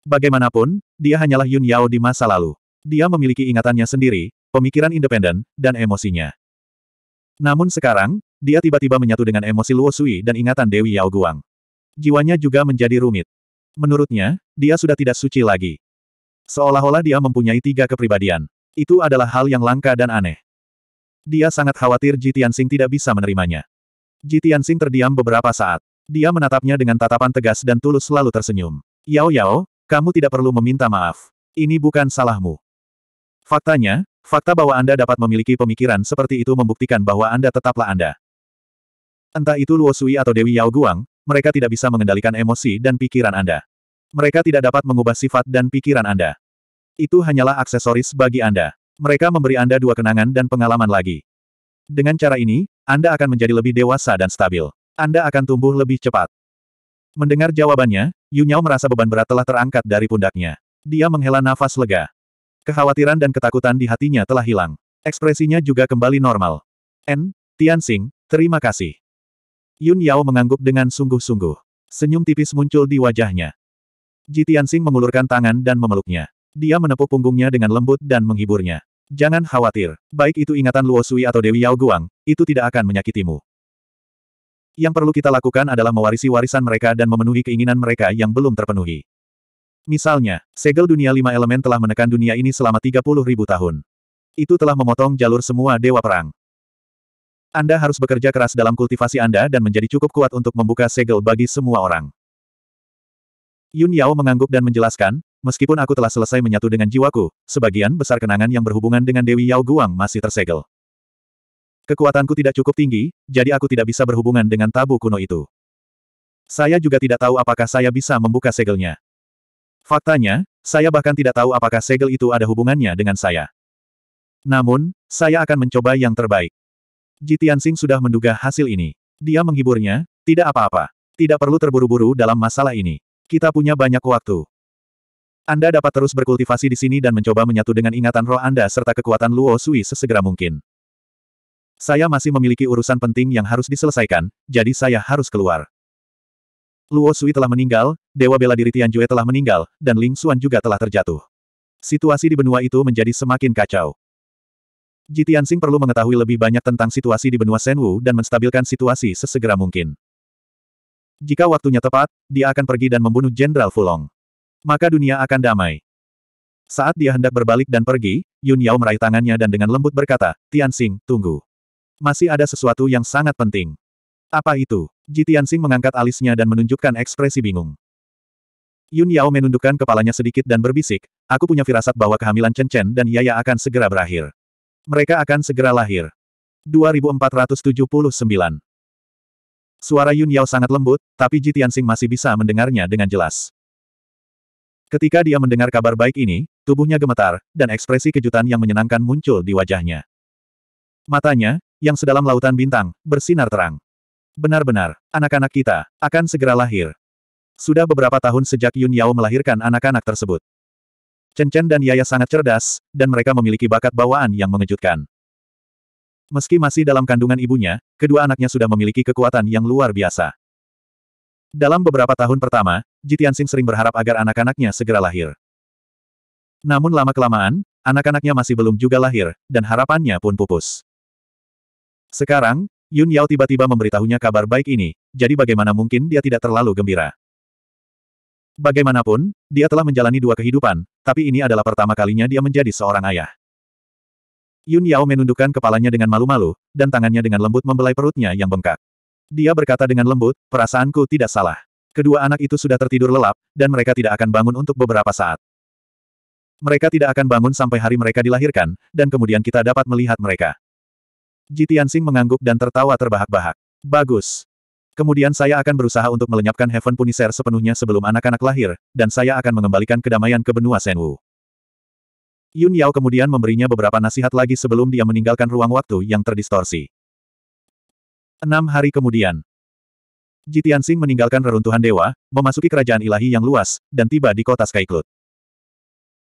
Bagaimanapun, dia hanyalah Yun Yao di masa lalu. Dia memiliki ingatannya sendiri, pemikiran independen, dan emosinya. Namun sekarang, dia tiba-tiba menyatu dengan emosi Luo Sui dan ingatan Dewi Yao Guang. Jiwanya juga menjadi rumit. Menurutnya, dia sudah tidak suci lagi. Seolah-olah dia mempunyai tiga kepribadian. Itu adalah hal yang langka dan aneh. Dia sangat khawatir Jitian Sing tidak bisa menerimanya. Jitian Sing terdiam beberapa saat. Dia menatapnya dengan tatapan tegas dan tulus selalu tersenyum. Yao Yao, kamu tidak perlu meminta maaf. Ini bukan salahmu. Faktanya, fakta bahwa Anda dapat memiliki pemikiran seperti itu membuktikan bahwa Anda tetaplah Anda. Entah itu Luo Sui atau Dewi Yao Guang, mereka tidak bisa mengendalikan emosi dan pikiran Anda. Mereka tidak dapat mengubah sifat dan pikiran Anda. Itu hanyalah aksesoris bagi Anda. Mereka memberi Anda dua kenangan dan pengalaman lagi. Dengan cara ini, Anda akan menjadi lebih dewasa dan stabil. Anda akan tumbuh lebih cepat. Mendengar jawabannya, Yunyao merasa beban berat telah terangkat dari pundaknya. Dia menghela nafas lega. Kekhawatiran dan ketakutan di hatinya telah hilang. Ekspresinya juga kembali normal. N, Tianxing, terima kasih. Yun Yao mengangguk dengan sungguh-sungguh. Senyum tipis muncul di wajahnya. Ji Tianxing mengulurkan tangan dan memeluknya. Dia menepuk punggungnya dengan lembut dan menghiburnya. Jangan khawatir, baik itu ingatan Luo Sui atau Dewi Yao Guang, itu tidak akan menyakitimu. Yang perlu kita lakukan adalah mewarisi warisan mereka dan memenuhi keinginan mereka yang belum terpenuhi. Misalnya, segel dunia lima elemen telah menekan dunia ini selama 30 tahun. Itu telah memotong jalur semua dewa perang. Anda harus bekerja keras dalam kultivasi Anda dan menjadi cukup kuat untuk membuka segel bagi semua orang. Yun Yao mengangguk dan menjelaskan, meskipun aku telah selesai menyatu dengan jiwaku, sebagian besar kenangan yang berhubungan dengan Dewi Yao Guang masih tersegel. Kekuatanku tidak cukup tinggi, jadi aku tidak bisa berhubungan dengan tabu kuno itu. Saya juga tidak tahu apakah saya bisa membuka segelnya. Faktanya, saya bahkan tidak tahu apakah segel itu ada hubungannya dengan saya. Namun, saya akan mencoba yang terbaik. Ji Tianxing sudah menduga hasil ini. Dia menghiburnya, tidak apa-apa. Tidak perlu terburu-buru dalam masalah ini. Kita punya banyak waktu. Anda dapat terus berkultivasi di sini dan mencoba menyatu dengan ingatan roh Anda serta kekuatan Luo Sui sesegera mungkin. Saya masih memiliki urusan penting yang harus diselesaikan, jadi saya harus keluar. Luo Sui telah meninggal, Dewa Bela Diri Tianjue telah meninggal, dan Ling Xuan juga telah terjatuh. Situasi di benua itu menjadi semakin kacau. Ji Tianxing perlu mengetahui lebih banyak tentang situasi di benua Senwu dan menstabilkan situasi sesegera mungkin. Jika waktunya tepat, dia akan pergi dan membunuh Jenderal Fulong. Maka dunia akan damai. Saat dia hendak berbalik dan pergi, Yun Yao meraih tangannya dan dengan lembut berkata, Tianxing, tunggu. Masih ada sesuatu yang sangat penting. Apa itu? Jitiansing mengangkat alisnya dan menunjukkan ekspresi bingung. Yun Yao menundukkan kepalanya sedikit dan berbisik, aku punya firasat bahwa kehamilan Chen Chen dan Yaya akan segera berakhir. Mereka akan segera lahir. 2479 Suara Yun Yao sangat lembut, tapi Ji Tianxing masih bisa mendengarnya dengan jelas. Ketika dia mendengar kabar baik ini, tubuhnya gemetar, dan ekspresi kejutan yang menyenangkan muncul di wajahnya. Matanya, yang sedalam lautan bintang, bersinar terang. Benar-benar, anak-anak kita, akan segera lahir. Sudah beberapa tahun sejak Yun Yao melahirkan anak-anak tersebut. Chen Chen dan Yaya sangat cerdas, dan mereka memiliki bakat bawaan yang mengejutkan. Meski masih dalam kandungan ibunya, kedua anaknya sudah memiliki kekuatan yang luar biasa. Dalam beberapa tahun pertama, Jitiansing sering berharap agar anak-anaknya segera lahir. Namun lama-kelamaan, anak-anaknya masih belum juga lahir, dan harapannya pun pupus. Sekarang, Yun Yao tiba-tiba memberitahunya kabar baik ini, jadi bagaimana mungkin dia tidak terlalu gembira. Bagaimanapun, dia telah menjalani dua kehidupan, tapi ini adalah pertama kalinya dia menjadi seorang ayah. Yun Yao menundukkan kepalanya dengan malu-malu, dan tangannya dengan lembut membelai perutnya yang bengkak. Dia berkata dengan lembut, perasaanku tidak salah. Kedua anak itu sudah tertidur lelap, dan mereka tidak akan bangun untuk beberapa saat. Mereka tidak akan bangun sampai hari mereka dilahirkan, dan kemudian kita dapat melihat mereka. Jitian Sing mengangguk dan tertawa terbahak-bahak. Bagus. Kemudian saya akan berusaha untuk melenyapkan Heaven Punisher sepenuhnya sebelum anak-anak lahir, dan saya akan mengembalikan kedamaian ke benua Senwu. Yun Yao kemudian memberinya beberapa nasihat lagi sebelum dia meninggalkan ruang waktu yang terdistorsi. Enam hari kemudian, Jitian Sing meninggalkan reruntuhan dewa, memasuki kerajaan ilahi yang luas, dan tiba di kota Skyclut.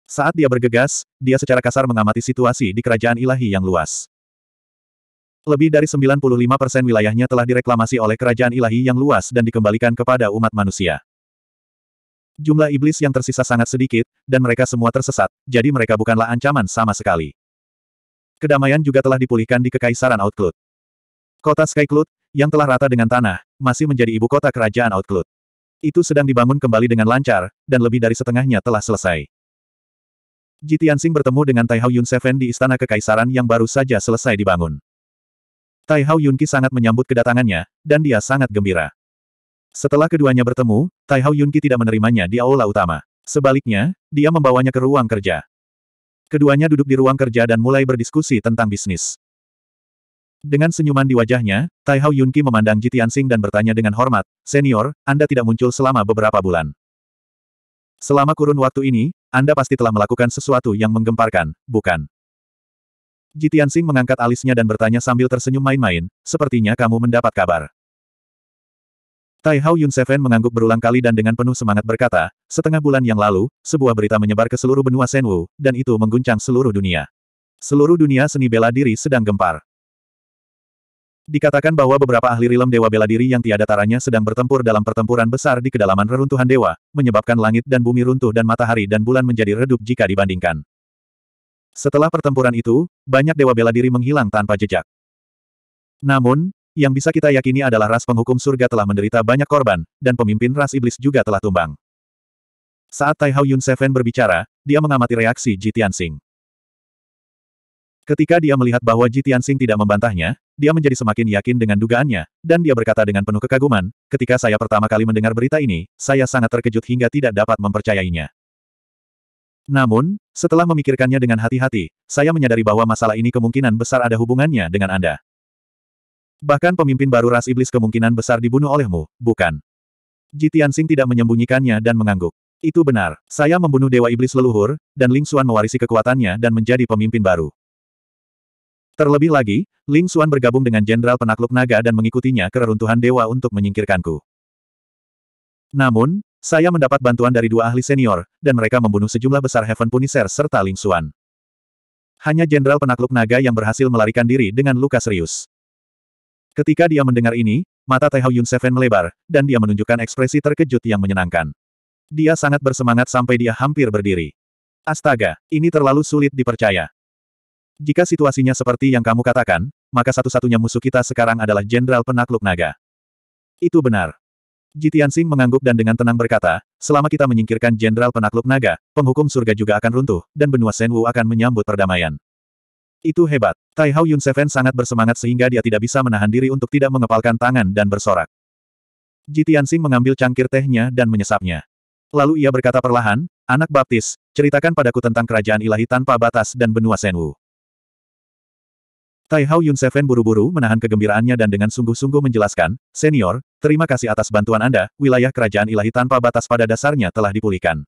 Saat dia bergegas, dia secara kasar mengamati situasi di kerajaan ilahi yang luas. Lebih dari 95% wilayahnya telah direklamasi oleh kerajaan ilahi yang luas dan dikembalikan kepada umat manusia. Jumlah iblis yang tersisa sangat sedikit, dan mereka semua tersesat, jadi mereka bukanlah ancaman sama sekali. Kedamaian juga telah dipulihkan di Kekaisaran Outclut. Kota Skyclut, yang telah rata dengan tanah, masih menjadi ibu kota kerajaan Outclut. Itu sedang dibangun kembali dengan lancar, dan lebih dari setengahnya telah selesai. Jitiansing bertemu dengan Taihao Yun Seven di Istana Kekaisaran yang baru saja selesai dibangun. Tai Hao Yunqi sangat menyambut kedatangannya, dan dia sangat gembira. Setelah keduanya bertemu, Tai Hao Yunqi tidak menerimanya di aula utama. Sebaliknya, dia membawanya ke ruang kerja. Keduanya duduk di ruang kerja dan mulai berdiskusi tentang bisnis. Dengan senyuman di wajahnya, Tai Hao Yunqi memandang Ji Tianxing dan bertanya dengan hormat, Senior, Anda tidak muncul selama beberapa bulan. Selama kurun waktu ini, Anda pasti telah melakukan sesuatu yang menggemparkan, bukan? Jitian Sing mengangkat alisnya dan bertanya sambil tersenyum main-main, sepertinya kamu mendapat kabar. Tai Hao Yun Seven mengangguk berulang kali dan dengan penuh semangat berkata, setengah bulan yang lalu, sebuah berita menyebar ke seluruh benua Senwu, dan itu mengguncang seluruh dunia. Seluruh dunia seni bela diri sedang gempar. Dikatakan bahwa beberapa ahli rilem dewa bela diri yang tiada taranya sedang bertempur dalam pertempuran besar di kedalaman reruntuhan dewa, menyebabkan langit dan bumi runtuh dan matahari dan bulan menjadi redup jika dibandingkan. Setelah pertempuran itu, banyak dewa bela diri menghilang tanpa jejak. Namun, yang bisa kita yakini adalah ras penghukum surga telah menderita banyak korban, dan pemimpin ras iblis juga telah tumbang. Saat Tai Hao Yun Seven berbicara, dia mengamati reaksi Ji Tianxing. Ketika dia melihat bahwa Ji Tianxing tidak membantahnya, dia menjadi semakin yakin dengan dugaannya, dan dia berkata dengan penuh kekaguman, ketika saya pertama kali mendengar berita ini, saya sangat terkejut hingga tidak dapat mempercayainya. Namun, setelah memikirkannya dengan hati-hati, saya menyadari bahwa masalah ini kemungkinan besar ada hubungannya dengan Anda. Bahkan pemimpin baru ras iblis kemungkinan besar dibunuh olehmu, bukan? Jitian Sing tidak menyembunyikannya dan mengangguk. Itu benar, saya membunuh dewa iblis leluhur, dan Ling Xuan mewarisi kekuatannya dan menjadi pemimpin baru. Terlebih lagi, Ling Xuan bergabung dengan Jenderal Penakluk Naga dan mengikutinya ke reruntuhan dewa untuk menyingkirkanku. Namun, saya mendapat bantuan dari dua ahli senior, dan mereka membunuh sejumlah besar Heaven Punisher serta Ling Xuan. Hanya Jenderal Penakluk Naga yang berhasil melarikan diri dengan luka serius. Ketika dia mendengar ini, mata Tae Yun Seven melebar, dan dia menunjukkan ekspresi terkejut yang menyenangkan. Dia sangat bersemangat sampai dia hampir berdiri. Astaga, ini terlalu sulit dipercaya. Jika situasinya seperti yang kamu katakan, maka satu-satunya musuh kita sekarang adalah Jenderal Penakluk Naga. Itu benar. Jitian Jitiansing mengangguk dan dengan tenang berkata, selama kita menyingkirkan Jenderal Penakluk Naga, penghukum surga juga akan runtuh, dan benua Senwu akan menyambut perdamaian. Itu hebat. Tai Hao Yun Seven sangat bersemangat sehingga dia tidak bisa menahan diri untuk tidak mengepalkan tangan dan bersorak. Jitian Jitiansing mengambil cangkir tehnya dan menyesapnya. Lalu ia berkata perlahan, Anak Baptis, ceritakan padaku tentang kerajaan ilahi tanpa batas dan benua Senwu. Tai Hao Yun Seven buru-buru menahan kegembiraannya dan dengan sungguh-sungguh menjelaskan, Senior, terima kasih atas bantuan Anda, wilayah kerajaan ilahi tanpa batas pada dasarnya telah dipulihkan.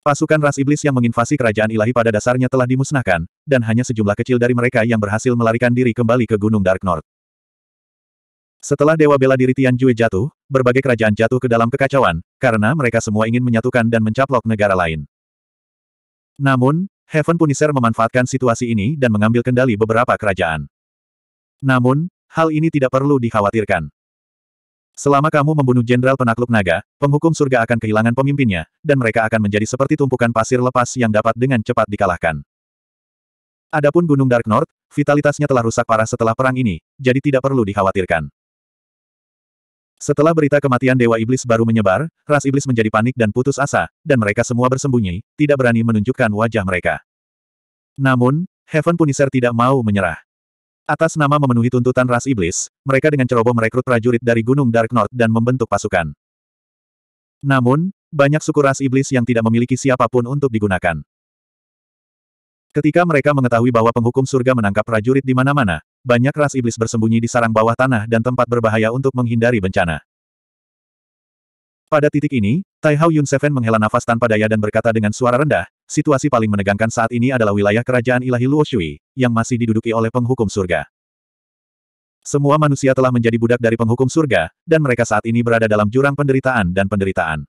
Pasukan ras iblis yang menginvasi kerajaan ilahi pada dasarnya telah dimusnahkan, dan hanya sejumlah kecil dari mereka yang berhasil melarikan diri kembali ke Gunung Dark North. Setelah Dewa Bela Diri Tian Jue jatuh, berbagai kerajaan jatuh ke dalam kekacauan, karena mereka semua ingin menyatukan dan mencaplok negara lain. Namun, Heaven Punisher memanfaatkan situasi ini dan mengambil kendali beberapa kerajaan. Namun, hal ini tidak perlu dikhawatirkan. Selama kamu membunuh Jenderal Penakluk Naga, penghukum surga akan kehilangan pemimpinnya, dan mereka akan menjadi seperti tumpukan pasir lepas yang dapat dengan cepat dikalahkan. Adapun Gunung Dark North, vitalitasnya telah rusak parah setelah perang ini, jadi tidak perlu dikhawatirkan. Setelah berita kematian Dewa Iblis baru menyebar, ras iblis menjadi panik dan putus asa, dan mereka semua bersembunyi, tidak berani menunjukkan wajah mereka. Namun, Heaven Punisher tidak mau menyerah. Atas nama memenuhi tuntutan ras iblis, mereka dengan ceroboh merekrut prajurit dari Gunung Dark North dan membentuk pasukan. Namun, banyak suku ras iblis yang tidak memiliki siapapun untuk digunakan. Ketika mereka mengetahui bahwa penghukum surga menangkap prajurit di mana-mana, banyak ras iblis bersembunyi di sarang bawah tanah dan tempat berbahaya untuk menghindari bencana. Pada titik ini, Tai Hao Yun Seven menghela nafas tanpa daya dan berkata dengan suara rendah, situasi paling menegangkan saat ini adalah wilayah kerajaan ilahi Luo Shui, yang masih diduduki oleh penghukum surga. Semua manusia telah menjadi budak dari penghukum surga, dan mereka saat ini berada dalam jurang penderitaan dan penderitaan.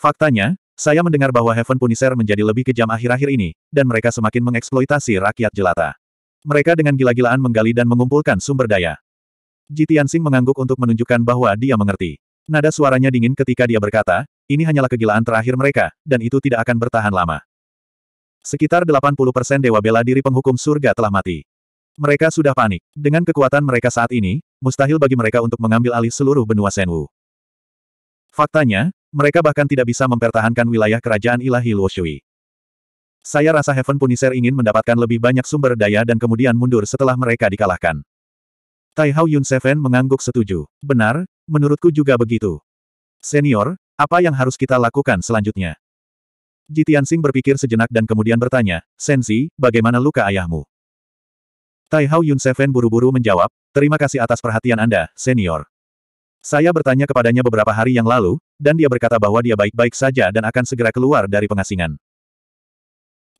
Faktanya, saya mendengar bahwa Heaven Punisher menjadi lebih kejam akhir-akhir ini, dan mereka semakin mengeksploitasi rakyat jelata. Mereka dengan gila-gilaan menggali dan mengumpulkan sumber daya. Ji Tianxing mengangguk untuk menunjukkan bahwa dia mengerti. Nada suaranya dingin ketika dia berkata, ini hanyalah kegilaan terakhir mereka, dan itu tidak akan bertahan lama. Sekitar 80% Dewa Bela Diri Penghukum Surga telah mati. Mereka sudah panik. Dengan kekuatan mereka saat ini, mustahil bagi mereka untuk mengambil alih seluruh benua Senwu. Faktanya, mereka bahkan tidak bisa mempertahankan wilayah kerajaan ilahi Luoshui. Saya rasa Heaven Punisher ingin mendapatkan lebih banyak sumber daya dan kemudian mundur setelah mereka dikalahkan. Tai Hao Yun Seven mengangguk setuju. Benar, menurutku juga begitu. Senior, apa yang harus kita lakukan selanjutnya? Jitian Sing berpikir sejenak dan kemudian bertanya, Sensi, bagaimana luka ayahmu? Tai Hao Yun Seven buru-buru menjawab, terima kasih atas perhatian Anda, senior. Saya bertanya kepadanya beberapa hari yang lalu, dan dia berkata bahwa dia baik-baik saja dan akan segera keluar dari pengasingan.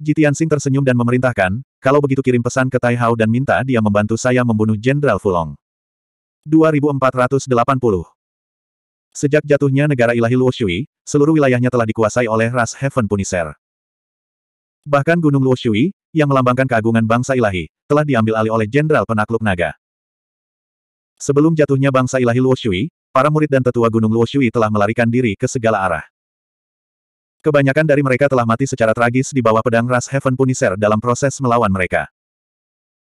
Jitian Sing tersenyum dan memerintahkan, kalau begitu kirim pesan ke Tai Hao dan minta dia membantu saya membunuh Jenderal Fulong. 2480 Sejak jatuhnya negara ilahi Luoshui, seluruh wilayahnya telah dikuasai oleh ras Heaven Punisher. Bahkan Gunung Luoshui, yang melambangkan keagungan bangsa ilahi, telah diambil alih oleh Jenderal Penakluk Naga. Sebelum jatuhnya bangsa ilahi Luoshui, para murid dan tetua Gunung Luoshui telah melarikan diri ke segala arah. Kebanyakan dari mereka telah mati secara tragis di bawah pedang ras Heaven Punisher dalam proses melawan mereka.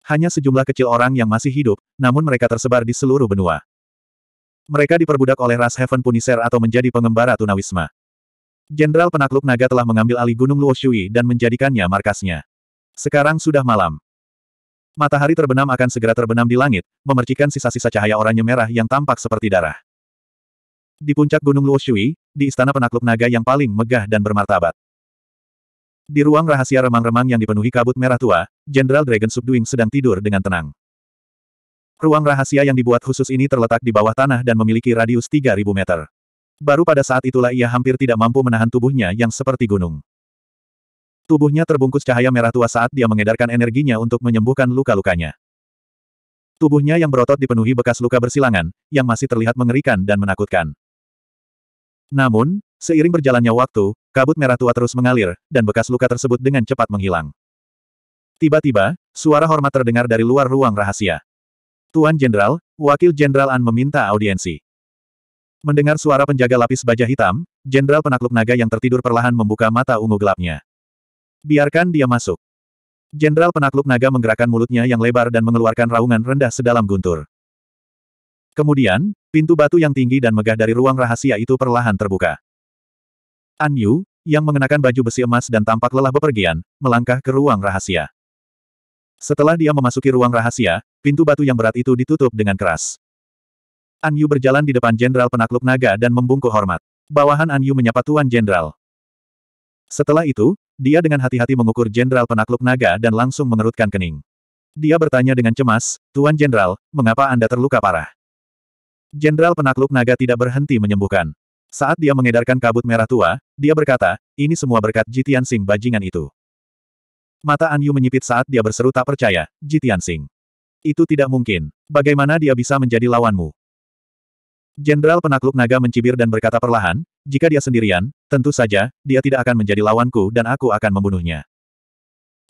Hanya sejumlah kecil orang yang masih hidup, namun mereka tersebar di seluruh benua. Mereka diperbudak oleh ras Heaven Punisher atau menjadi pengembara tunawisma. Jenderal penakluk naga telah mengambil alih Gunung Luoshui dan menjadikannya markasnya. Sekarang sudah malam. Matahari terbenam akan segera terbenam di langit, memercikan sisa-sisa cahaya oranye merah yang tampak seperti darah. Di puncak Gunung Luoshui, di istana penakluk naga yang paling megah dan bermartabat. Di ruang rahasia remang-remang yang dipenuhi kabut merah tua, Jenderal Dragon Subduing sedang tidur dengan tenang. Ruang rahasia yang dibuat khusus ini terletak di bawah tanah dan memiliki radius 3.000 meter. Baru pada saat itulah ia hampir tidak mampu menahan tubuhnya yang seperti gunung. Tubuhnya terbungkus cahaya merah tua saat dia mengedarkan energinya untuk menyembuhkan luka-lukanya. Tubuhnya yang berotot dipenuhi bekas luka bersilangan, yang masih terlihat mengerikan dan menakutkan. Namun, seiring berjalannya waktu, kabut merah tua terus mengalir, dan bekas luka tersebut dengan cepat menghilang. Tiba-tiba, suara hormat terdengar dari luar ruang rahasia. Tuan Jenderal, Wakil Jenderal An meminta audiensi. Mendengar suara penjaga lapis baja hitam, Jenderal penakluk naga yang tertidur perlahan membuka mata ungu gelapnya. Biarkan dia masuk. Jenderal penakluk naga menggerakkan mulutnya yang lebar dan mengeluarkan raungan rendah sedalam guntur. Kemudian, Pintu batu yang tinggi dan megah dari ruang rahasia itu perlahan terbuka. An Yu, yang mengenakan baju besi emas dan tampak lelah bepergian, melangkah ke ruang rahasia. Setelah dia memasuki ruang rahasia, pintu batu yang berat itu ditutup dengan keras. An Yu berjalan di depan Jenderal Penakluk Naga dan membungkuk hormat. Bawahan An Yu menyapa Tuan Jenderal. Setelah itu, dia dengan hati-hati mengukur Jenderal Penakluk Naga dan langsung mengerutkan kening. Dia bertanya dengan cemas, Tuan Jenderal, mengapa Anda terluka parah? Jenderal penakluk naga tidak berhenti menyembuhkan. Saat dia mengedarkan kabut merah tua, dia berkata, ini semua berkat Jitian Sing bajingan itu. Mata Anyu menyipit saat dia berseru tak percaya, Jitian Sing. Itu tidak mungkin. Bagaimana dia bisa menjadi lawanmu? Jenderal penakluk naga mencibir dan berkata perlahan, jika dia sendirian, tentu saja, dia tidak akan menjadi lawanku dan aku akan membunuhnya.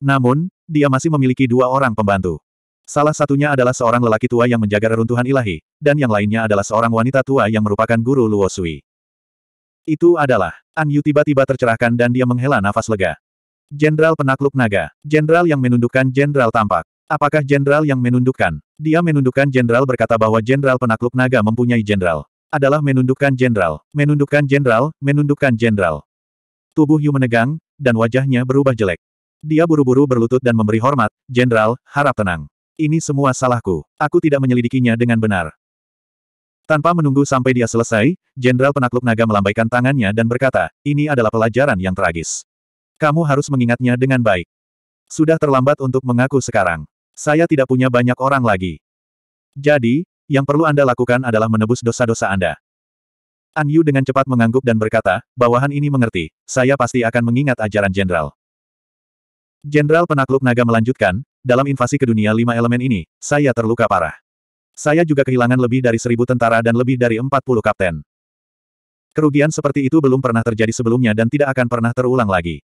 Namun, dia masih memiliki dua orang pembantu. Salah satunya adalah seorang lelaki tua yang menjaga reruntuhan ilahi, dan yang lainnya adalah seorang wanita tua yang merupakan guru Luo Sui. Itu adalah, An Yu tiba-tiba tercerahkan dan dia menghela nafas lega. Jenderal penakluk naga, jenderal yang menundukkan jenderal tampak. Apakah jenderal yang menundukkan? Dia menundukkan jenderal berkata bahwa jenderal penakluk naga mempunyai jenderal. Adalah menundukkan jenderal, menundukkan jenderal, menundukkan jenderal. Tubuh Yu menegang, dan wajahnya berubah jelek. Dia buru-buru berlutut dan memberi hormat, jenderal, harap tenang. Ini semua salahku. Aku tidak menyelidikinya dengan benar. Tanpa menunggu sampai dia selesai, Jenderal Penakluk Naga melambaikan tangannya dan berkata, ini adalah pelajaran yang tragis. Kamu harus mengingatnya dengan baik. Sudah terlambat untuk mengaku sekarang. Saya tidak punya banyak orang lagi. Jadi, yang perlu Anda lakukan adalah menebus dosa-dosa Anda. An Yu dengan cepat mengangguk dan berkata, bawahan ini mengerti, saya pasti akan mengingat ajaran jenderal. Jenderal penakluk naga melanjutkan, dalam invasi ke dunia lima elemen ini, saya terluka parah. Saya juga kehilangan lebih dari seribu tentara dan lebih dari empat puluh kapten. Kerugian seperti itu belum pernah terjadi sebelumnya dan tidak akan pernah terulang lagi.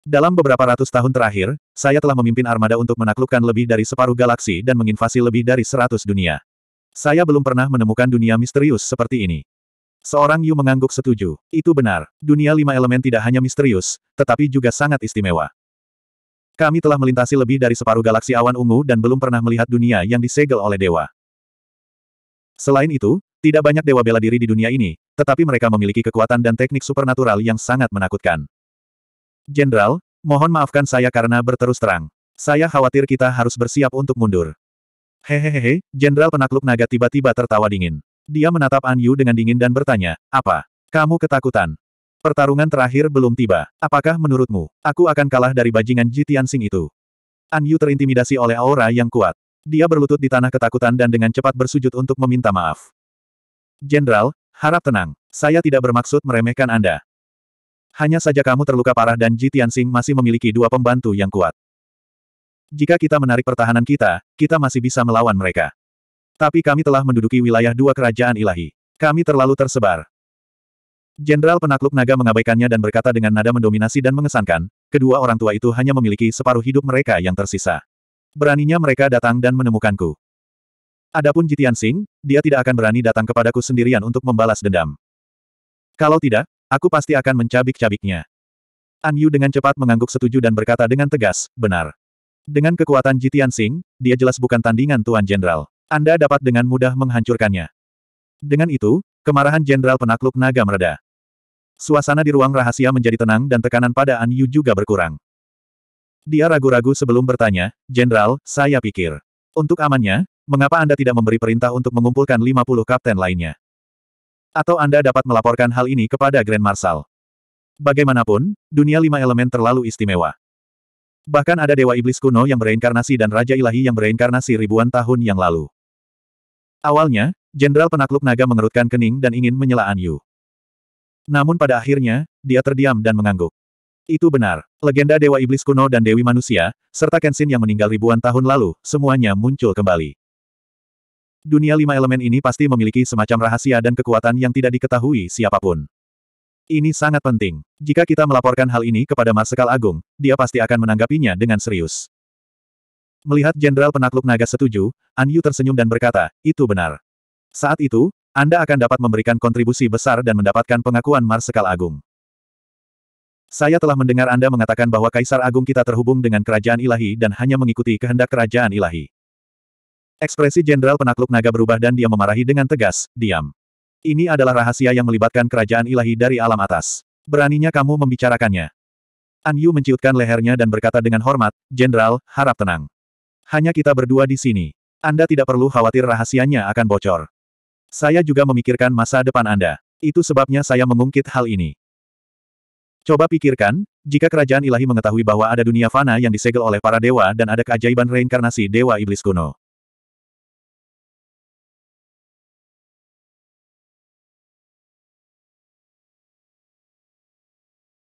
Dalam beberapa ratus tahun terakhir, saya telah memimpin armada untuk menaklukkan lebih dari separuh galaksi dan menginvasi lebih dari seratus dunia. Saya belum pernah menemukan dunia misterius seperti ini. Seorang Yu mengangguk setuju. Itu benar, dunia lima elemen tidak hanya misterius, tetapi juga sangat istimewa. Kami telah melintasi lebih dari separuh galaksi awan ungu dan belum pernah melihat dunia yang disegel oleh dewa. Selain itu, tidak banyak dewa bela diri di dunia ini, tetapi mereka memiliki kekuatan dan teknik supernatural yang sangat menakutkan. Jenderal, mohon maafkan saya karena berterus terang. Saya khawatir kita harus bersiap untuk mundur. Hehehe, Jenderal penakluk naga tiba-tiba tertawa dingin. Dia menatap An Yu dengan dingin dan bertanya, apa? Kamu ketakutan? Pertarungan terakhir belum tiba. Apakah menurutmu, aku akan kalah dari bajingan Jitian Sing itu? An Yu terintimidasi oleh aura yang kuat. Dia berlutut di tanah ketakutan dan dengan cepat bersujud untuk meminta maaf. Jenderal, harap tenang. Saya tidak bermaksud meremehkan Anda. Hanya saja kamu terluka parah dan Ji Tianxing masih memiliki dua pembantu yang kuat. Jika kita menarik pertahanan kita, kita masih bisa melawan mereka. Tapi kami telah menduduki wilayah dua kerajaan ilahi. Kami terlalu tersebar. Jenderal penakluk naga mengabaikannya dan berkata dengan nada mendominasi dan mengesankan, kedua orang tua itu hanya memiliki separuh hidup mereka yang tersisa. Beraninya mereka datang dan menemukanku. Adapun Jitian Singh, dia tidak akan berani datang kepadaku sendirian untuk membalas dendam. Kalau tidak, aku pasti akan mencabik-cabiknya. An Yu dengan cepat mengangguk setuju dan berkata dengan tegas, benar. Dengan kekuatan Jitian Singh, dia jelas bukan tandingan Tuan Jenderal. Anda dapat dengan mudah menghancurkannya. Dengan itu, kemarahan Jenderal Penakluk Naga mereda. Suasana di ruang rahasia menjadi tenang dan tekanan pada An Yu juga berkurang. Dia ragu-ragu sebelum bertanya, Jenderal, saya pikir. Untuk amannya, mengapa Anda tidak memberi perintah untuk mengumpulkan 50 kapten lainnya? Atau Anda dapat melaporkan hal ini kepada Grand Marshal? Bagaimanapun, dunia lima elemen terlalu istimewa. Bahkan ada dewa iblis kuno yang bereinkarnasi dan raja ilahi yang bereinkarnasi ribuan tahun yang lalu. Awalnya, Jenderal penakluk naga mengerutkan kening dan ingin menyela An Yu. Namun pada akhirnya, dia terdiam dan mengangguk. Itu benar. Legenda Dewa Iblis kuno dan Dewi Manusia, serta Kenshin yang meninggal ribuan tahun lalu, semuanya muncul kembali. Dunia lima elemen ini pasti memiliki semacam rahasia dan kekuatan yang tidak diketahui siapapun. Ini sangat penting. Jika kita melaporkan hal ini kepada Marsekal Agung, dia pasti akan menanggapinya dengan serius. Melihat Jenderal Penakluk Naga setuju, An Yu tersenyum dan berkata, itu benar. Saat itu, Anda akan dapat memberikan kontribusi besar dan mendapatkan pengakuan Marsekal Agung. Saya telah mendengar Anda mengatakan bahwa Kaisar Agung kita terhubung dengan Kerajaan Ilahi dan hanya mengikuti kehendak Kerajaan Ilahi. Ekspresi Jenderal Penakluk Naga berubah dan dia memarahi dengan tegas, diam. Ini adalah rahasia yang melibatkan Kerajaan Ilahi dari alam atas. Beraninya kamu membicarakannya. An Yu menciutkan lehernya dan berkata dengan hormat, Jenderal, harap tenang. Hanya kita berdua di sini. Anda tidak perlu khawatir rahasianya akan bocor. Saya juga memikirkan masa depan Anda. Itu sebabnya saya mengungkit hal ini. Coba pikirkan, jika kerajaan ilahi mengetahui bahwa ada dunia fana yang disegel oleh para dewa dan ada keajaiban reinkarnasi dewa iblis kuno.